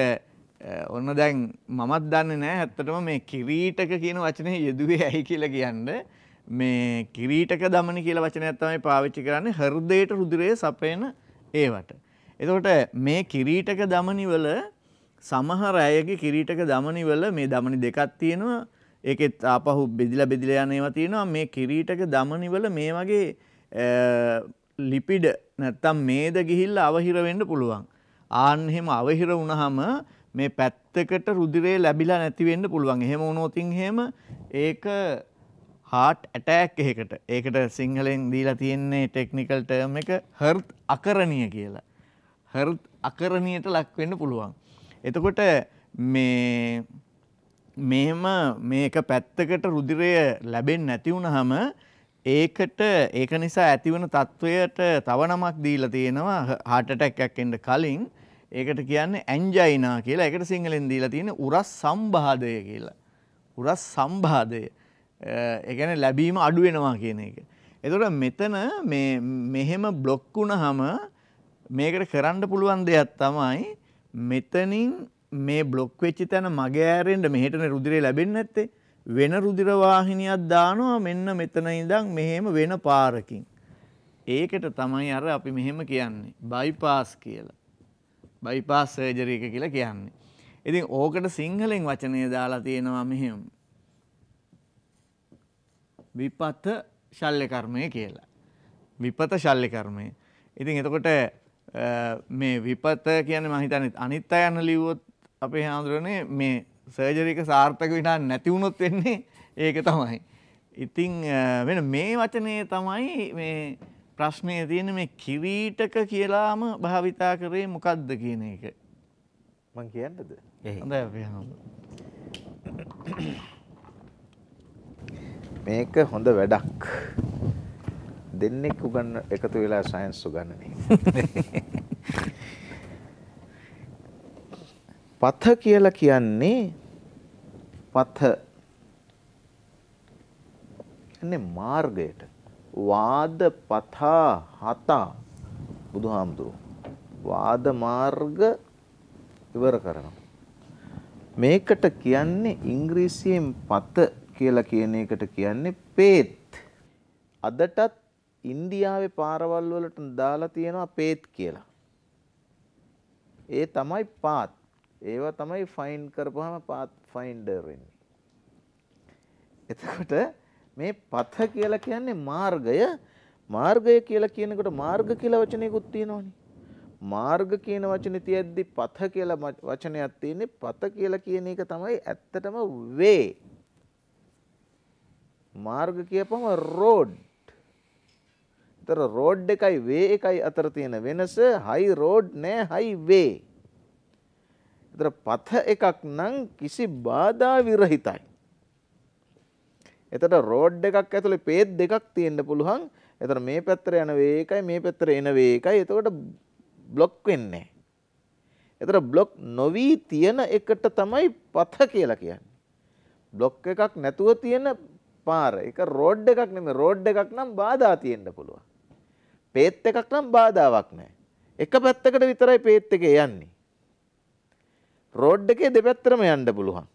ඔන්න දැන් මමත් දන්නේ නෑ ඇත්තටම මේ කිරීටක කියන වචනේ යෙදුවේ ඇයි කියලා කියන්න මේ කිරීටක දමනි කියලා වචනයක් තමයි පාවිච්චි කරන්නේ හෘදයට රුධිරය සපයන ඒවට. එතකොට මේ කිරීටක දමනි වල සමහර අයගේ කිරීටක දමනි වල මේ දමනි දෙකක් තියෙනවා ඒකෙත් ආපහු බෙදිලා බෙදිලා යන ඒවා තියෙනවා මේ කිරීටක දමනිවල මේ වගේ ලිපිඩ නැත්තම් මේද ගිහිල්ලා අවහිර වෙන්න පුළුවන්. ආන් එහෙම අවහිර වුණාම මේ පැත්තකට රුධිරේ ලැබිලා නැති වෙන්න පුළුවන්. එහෙම වුණොත් එහෙම ඒක හාට් ඇටෑක් එකකට ඒකට සිංහලෙන් දීලා තියෙන්නේ ටෙක්නිකල් ටර්ම් එක හර්ත් අකරණිය කියලා. හර්ත් අකරණියට ලක්වෙන්න පුළුවන්. එතකොට මේ මෙම මේක පැත්තකට රුදිරය ලැබෙන් නැතිවුණහම ඒකට ඒක නිසා ඇතිවන තත්ත්වයට තව නමක් දීලා තියෙනවා හටටැක්කක් එන්ට කලින් ඒකට කියන්නේ ඇන්ජයිනා කියලා එකට සිංහලෙන් දීලා තියෙන උරස් සම්බාධය කියලා. උරස් සම්බාධය. එකන ලැබීම අඩුවෙනවා කියන එක. එතොට මෙතන මෙහෙම බ්ලොක්කුණ හම මේකට කරන්න පුළුවන් දෙයක් තමයි මෙතනින් මේ බ්ලොක් වෙච්ච තැන මගේ ඇරෙන්න මෙහෙටනේ රුධිරය ලැබෙන්නේ නැත්තේ. වෙන රුධිර වාහිනියක් දානවා මෙන්න මෙතන ඉඳන් මෙහෙම වෙන පාරකින්. ඒකට තමයි අර අපි මෙහෙම කියන්නේ බයිපාස් කියලා. බයිපාස් සර්ජරි එක කියලා කියන්නේ. ඉතින් ඕකට සිංහලෙන් වචනය දාලා තියෙනවා මෙහෙම. විපත ශල්්‍ය කර්මය කියලා. විපත ශල්්‍ය කර්මය. ඉතින් එතකොට මේ විපත කියන්නේ මම හිතන්නේ අනිත් අය යන ලිව්වොත් අපේ හාමුදුරනේ මේ සර්ජරික සාර්ථක විනා නැතිවුණොත් වෙන්නේ ඒක තමයි. ඉතිං වෙන මේ වචනය තමයි මේ ප්‍රශ්නය තියෙන මේ කිරීටක කියලාම භාවිතා කරේ මොකක්ද කියන එක. මං කියන්නද මේක හොඳ වැඩක් දෙන්නෙක් උගන්න එකතු වෙලා සයන්ස් උගන්නන පත කියලා කියන්නේ පත කියන්නේ මාර්ගයට වාද පතා හතා බුදුහාමුදුරුවෝ වාද මාර්ග ඉවර කරනවා මේකට කියන්නේ ඉංග්‍රීසියෙන් පත කියලා කියන එකට කියන්නේ පේත් අදටත් ඉන්දියාවේ පාරවල් වලට දාලා තියෙනවා පේත් කියලා ඒ තමයි පාත් ඒවා තමයි ෆයින්ඩ් කරපුවාම පාත් ෆයින්ඩර් වෙන්නේ. එතකොට මේ පත කියලා කියන්නේ මාර්ගය මාර්ගය කියලා කියනකොට මාර්ග කියලා වචනයකුත් තියෙනවනේ. මාර්ග කියන වචනේ තියෙද්දි පත කියලා වචනයක් තියෙන්නේ පත කියලා කියන එක තමයි ඇත්තටම වේ. මාර්ග කියපම රෝඩ්. ඒතර රෝඩ් එකයි වේ එකයි අතර තියෙන වෙනස හයි රෝඩ් නෑ හයි වේ. දර පත එකක් නම් කිසි බාධා විරහිතයි. එතට රෝඩ් එකක් ඇතුළේ පේත් දෙකක් තියෙන්න්න පුළුවන් එතට මේ පැත්තර යන වේකයි මේ පැත්තර එන වේකයි එතකොට බ්ලොක් වෙන්නේ. එතට බ්ලොක් නොවී තියෙන එකට තමයි පත කියලා කියන්න. බ්ලොක් එකක් නැතුව තියෙන පාර එක රෝඩ් එකක් නෙම රෝඩ් එකක් නම් බාධා තියෙන්න්න පුළුවන්. පේත් එකක් නම් බාධාවක් නෑ. එක පැත්තකට විතරයි පේත් එක යන්නේ. රෝඩ් එකේ දෙපැත්තරම යන්න පුළුවන්.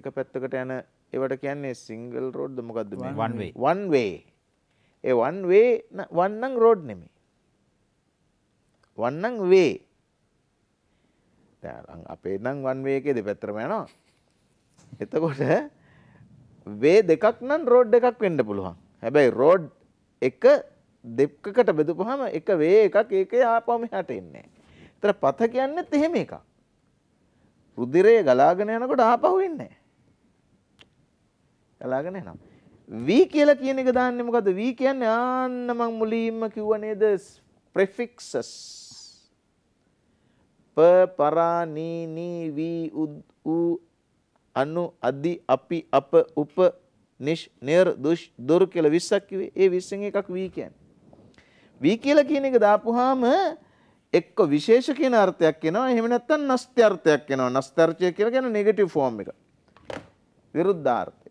එක පැත්තකට යන ඒවට කියන්නේ සිංගල් රෝඩ්ද මොකක්ද මේ? one way. one way. ඒ one way one නම් රෝඩ් නෙමෙයි. one නම් way. දැන් අපේ නම් one way එකේ දෙපැත්තරම යනවා. එතකොට වේ දෙකක් නම් රෝඩ් එකක් වෙන්න පුළුවන්. හැබැයි රෝඩ් එක දෙක්කකට බෙදපුහම එක වේ එකක් ඒකේ ආපම හැට එන්නේ. තර පත කියන්නෙත් එහෙම එකක්. රුදිරය ගලාගෙන යනකොට ආපහු එන්නේ ගලාගෙන එනවා. වී කියලා කියන එක දාන්නේ මොකද්ද? වී කියන්නේ ආන්න මං මුලින්ම කිව්ව නේද? prefixes. ප පරා නී නී වී උද් ඌ අනු අදි අපි අප උප නිෂ් නිර් දුෂ් දුර් කියලා 20ක් කිව්වේ. ඒ 20න් එකක් වී කියන්නේ. වී කියලා කියන එක දාපුවාම එක්ක විශේෂ කියන අර්ථයක් එනවා එහෙම නැත්නම් නස්ති අර්ථයක් එනවා නස්තරචය කියලා කියන්නේ නෙගටිව් ෆෝම් එක විරුද්ධාර්ථය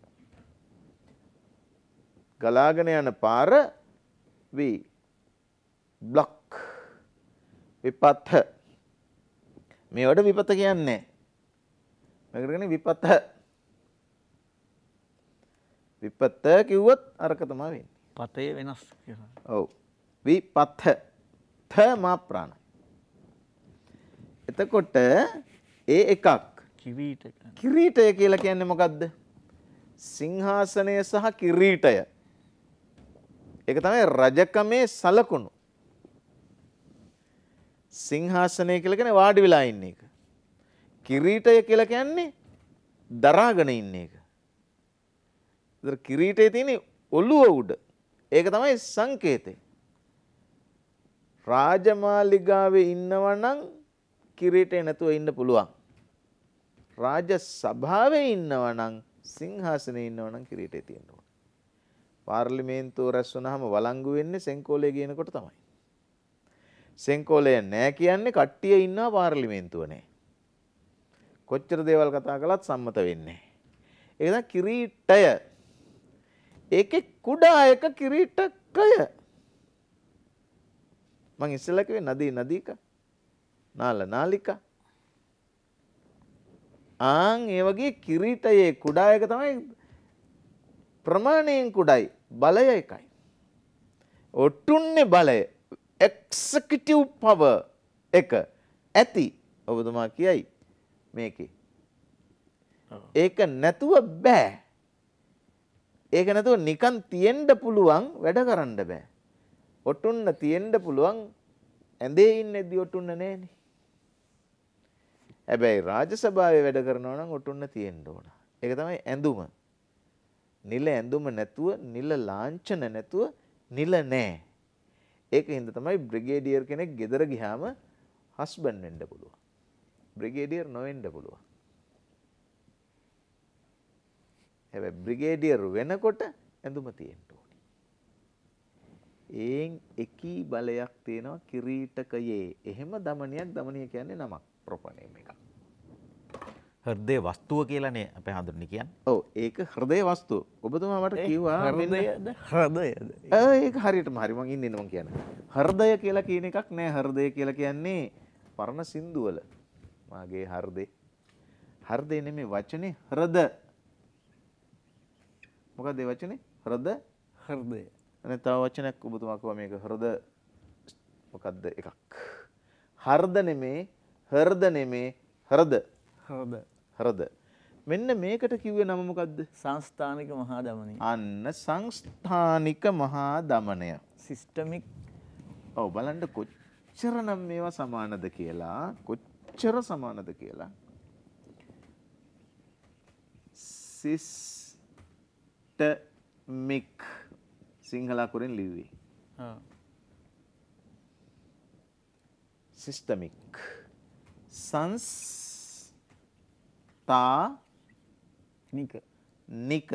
ගලාගෙන යන පාර V බ්ලොක් විපත මේවට විපත කියන්නේ මේකට කියන්නේ විපත විපත කිව්වොත් අරක තමයි වෙන්නේ පතේ වෙනස් කියලා ඔව් විපත ත මා ප්‍රාණ එතකොට ඒ එකක් කිරීටය කියලා කියන්නේ මොකක්ද? සිංහාසනය සහ කිරීටය. ඒක තමයි රජකමේ සලකුණු. සිංහාසනය කියලා කියන්නේ වාඩි වෙලා ඉන්න එක. කිරීටය කියලා කියන්නේ දරාගෙන ඉන්න එක. ඒතර කිරීටේ තියෙන ඔළුව උඩ. ඒක තමයි සංකේතේ. රාජමාලිගාවේ ඉන්නවනම් කිරීටේ නැතුව ඉන්න පුළුවන්. රාජ සභාවේ ඉන්නවා නම් සිංහාසනයේ ඉන්නවා නම් කිරීටේ තියෙන්න ඕන. පාර්ලිමේන්තුව රැස් වුණාම වළංගු වෙන්නේ සෙන්කෝලේ කියනකොට තමයි. සෙන්කෝලය නෑ කියන්නේ කට්ටිය ඉන්නවා පාර්ලිමේන්තුව නෑ. කොච්චර දේවල් කතා කළත් සම්මත වෙන්නේ. ඒක කිරීටය. ඒකේ කුඩා එක කිරීටකය. මං ඉස්සෙල්ලා කිව්වේ නදී නදීක. නාල නාලිකා. ආන් ඒ වගේ කිරීටයේ කුඩා එක තමයි ප්‍රමාණයෙන් කුඩයි බලය එකයි. ඔට්ටුන්නේ බලය එක්සකිටව් පව එක ඇති ඔබතුමා කියයි මේකේ. ඒක නැතුව බෑ. ඒක නැතුව නිකන් තියෙන්ඩ පුළුවන් වැඩ කරන්න බෑ. ඔටුන්න තියෙන්ඩ පුළුවන් ඇඳේ ඉන්න ඇදි ඔටුන්න නෑනේ. හැබැයි රාජසභාවේ වැඩ කරනවා නම් ඔටුන්න තියෙන්න ඕන. ඒක තමයි ඇඳුම. නිල ඇඳුම නැතුව නිල ලාංඡන නැතුව නිල නෑ. ඒක හින්දා තමයි බ්‍රිගේඩියර් කෙනෙක් ගෙදර ගියාම හස්බන්ඩ් වෙන්න පුළුවන්. බ්‍රිගේඩියර් නොවෙන්න පුළුවන්. හැබැයි බ්‍රිගේඩියර් වෙනකොට ඇඳුම තියෙන්න ඕනේ. ඒන් එකී බලයක් තියෙනවා කිරීටකයේ. එහෙම දමනියක් දමනිය කියන්නේ නමක්. proper name එකක්. හෘදේ වස්තුව කියලානේ අපේ හඳුන්නේ කියන්නේ. ඔව් ඒක හෘදේ වස්තුව. ඔබතුමා මට කිව්වා හෘදයද හෘදයද? ඒක හරියටම හරි මං ඉන්නේ මං කියන්නේ. හෘදය කියලා කියන එකක් නෑ හෘදය කියලා කියන්නේ පරණ සින්දුවල මාගේ හෘදේ. හෘදේ නෙමෙයි වචනේ හෘද. මොකක්ද ඒ වචනේ? හෘද හෘදය. අනේ තව වචනයක් ඔබතුමා කිව්වා මේක හෘද මොකද්ද එකක්. හර්ධ නෙමේ හර්ද නෙමේ හරද හරද හරද මෙන්න මේකට කිව්වේ නම මොකද්ද සංස්ථානික මහා දමනය අන්න සංස්ථානික මහා දමනය සිස්ටමික් ඔව් බලන්න කොච්චර නම් මේවා සමානද කියලා කොච්චර සමානද කියලා සිස්ටමික් සිංහල අකුරෙන් ලිව්වේ සිස්ටමික් සංස්ථා නික නික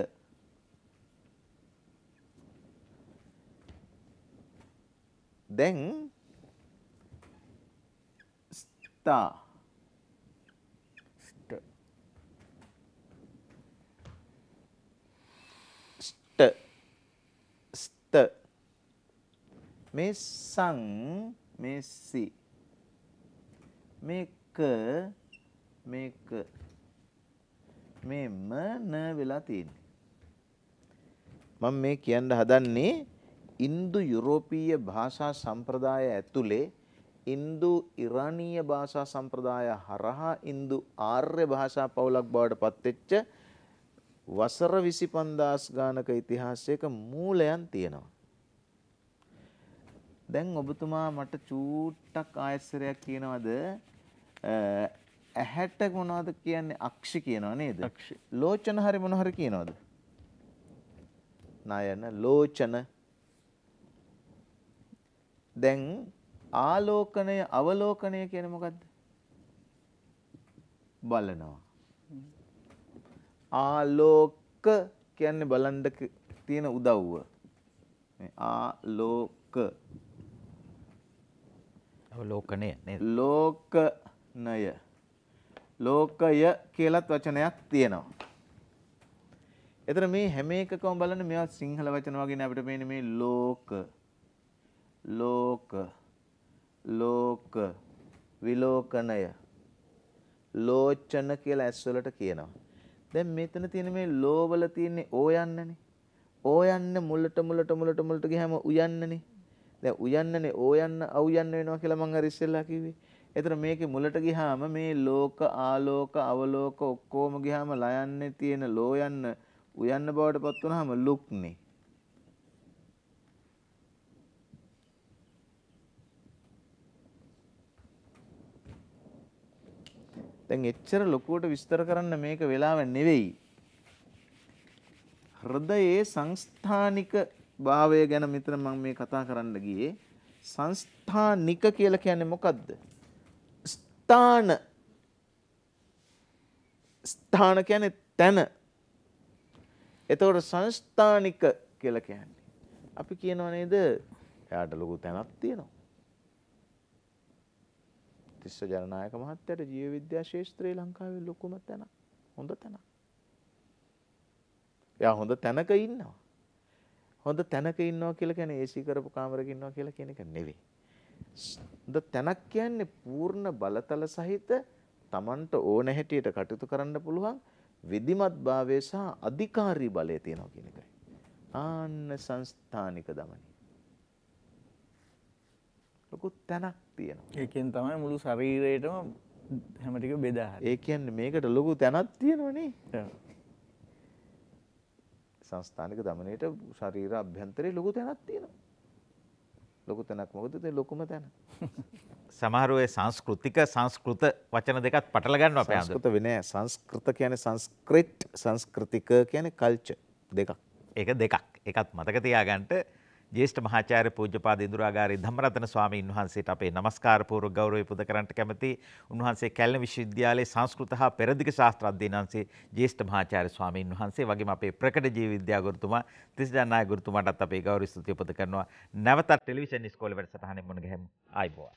දැන් ස්ථා ස්ට ස්ත මේ සං මේ සි මේ මේක මේක මේ ම න වෙලා තියෙන්නේ. මම මේ කියන්න හදන්නේ ඉන්දු යුරෝපීය භාෂා සම්ප්‍රදාය ඇතුලේ ඉන්දු ඉරානීය භාෂා සම්ප්‍රදාය හරහා ඉන්දු ආර්ය භාෂා පවුලක් බවට පත්වෙච්ච වසර 25000 ගානක ඉතිහාසයක මූලයන් තියෙනවා. දැන් ඔබතුමා මට චූට්ටක් ආයස්සරයක් කියනවද ඇහැට මොනවද කියන්නේ අක්ෂි කියනවා නේද? ලෝචන හරි මොන හරි කියනවද? නයන ලෝචන දැන් ආලෝකනය අවලෝකනය කියන්නේ මොකද්ද? බලනවා. ආලෝක කියන්නේ බලන්න තියෙන උදව්ව. ආලෝක අවලෝකනය නේද? ලෝක නය ලෝකය කියලත් වචනයක් තියෙනවා. එතන මේ හැම එකකම බලන්න මේවා සිංහල වචන වගේ අපිට පේන්නේ මේ ලෝක ලෝක ලෝක විලෝකණය ලෝචන කියලා ඇස් වලට කියනවා. දැන් මෙතන තියෙන මේ ලෝ වල තියෙන්නේ ඕ යන්නනේ. ඕ යන්න මුලට මුලට මුලට මුලට ගියාම උයන්නනේ. දැන් උයන්නනේ ඕ යන්න අවු යන්න වෙනවා කියලා මම අර ඉස්සෙල්ලා කිව්වේ. එතකොට මේකේ මුලට ගියාම මේ ලෝක ආලෝක අවලෝක ඔක්කොම ගියාම ලයන්නේ තියෙන ලෝ යන්න උයන්න බවට පත් වුනහම ලුක්නේ. දැන් එච්චර ලොකුවට විස්තර කරන්න මේක වෙලාව නෙවෙයි. හෘදයේ සංස්ථානික භාවය ගැන මෙතන මම මේ කතා කරන්න ගියේ. සංස්ථානික කියලා කියන්නේ මොකද්ද? ස්ථාන ස්ථාන කියන්නේ තැන. එතකොට සංස්ථානික කියලා කියන්නේ. අපි කියනවා නේද? එයාට ලොකු තැනක් තියෙනවා. තිස්ස ජනනායක මහත්තයාට ජීව විද්‍යා ශාස්ත්‍රයේ ලංකාවේ ලොකුම තැනක්. හොඳ තැනක්. එයා හොඳ තැනක ඉන්නවා. හොඳ තැනක ඉන්නවා කියලා කියන්නේ AC කරපු කාමරයක ඉන්නවා කියලා කියන එක නෙවෙයි. ද තැනක් කියන්නේ පූර්ණ බලතල සහිත Tamanට ඕන හැටියට කටයුතු කරන්න පුළුවන් විධිමත් භාවය සහ අධිකාරී බලය තියෙනවා කියන එකයි. ආන්න සංස්ථානික දමනය. ලොකු තැනක් තියෙනවා. ඒකෙන් තමයි මුළු ශරීරයටම හැම ටික බෙදා හරිනවා. ඒ කියන්නේ මේකට ලොකු තැනක් තියෙනවනේ. සංස්ථානික දමනයේට ශරීර අභ්‍යන්තරේ ලොකු තැනක් තියෙනවා. ලොකු තැනක් මොකද ඒ ලොකුම තැන. සමහරව සංස්කෘතික සංස්කෘත වචන දෙකත් පටල ගන්න අපේ සංස්කෘත වෙන්නේ සංස්කෘත කියන්නේ සංස්ක්‍රිට් සංස්කෘතික කියන්නේ කල්චර් දෙකක්. ඒක දෙකක්. එකක් මතක තියාගන්න ජේෂ්ඨ මහාචාර්ය පූජ්‍යපාද ඉන්දුරාගාරේ ධම්මරතන ස්වාමීන් වහන්සේට අපේ নমස්කාර පූර්ව ගෞරවය පුද කරන්නට කැමැති. උන්වහන්සේ කැලණ විශ්වවිද්‍යාලයේ සංස්කෘත හා පෙරදිග ශාස්ත්‍ර අධ්‍යනාංශයේ ජේෂ්ඨ මහාචාර්ය ස්වාමීන් වහන්සේ වගේම අපේ ප්‍රකට ජීව විද්‍යා ගුරුතුමා තිස්ඩා නායක ගුරුතුමාටත් අපේ ගෞරව ස්තුතිය පුද කරනවා. නැවතත් ටෙලිවිෂන් ඉස්කෝලේ වැඩසටහනෙ මුණ ගැහෙමු. ආයිබෝවා.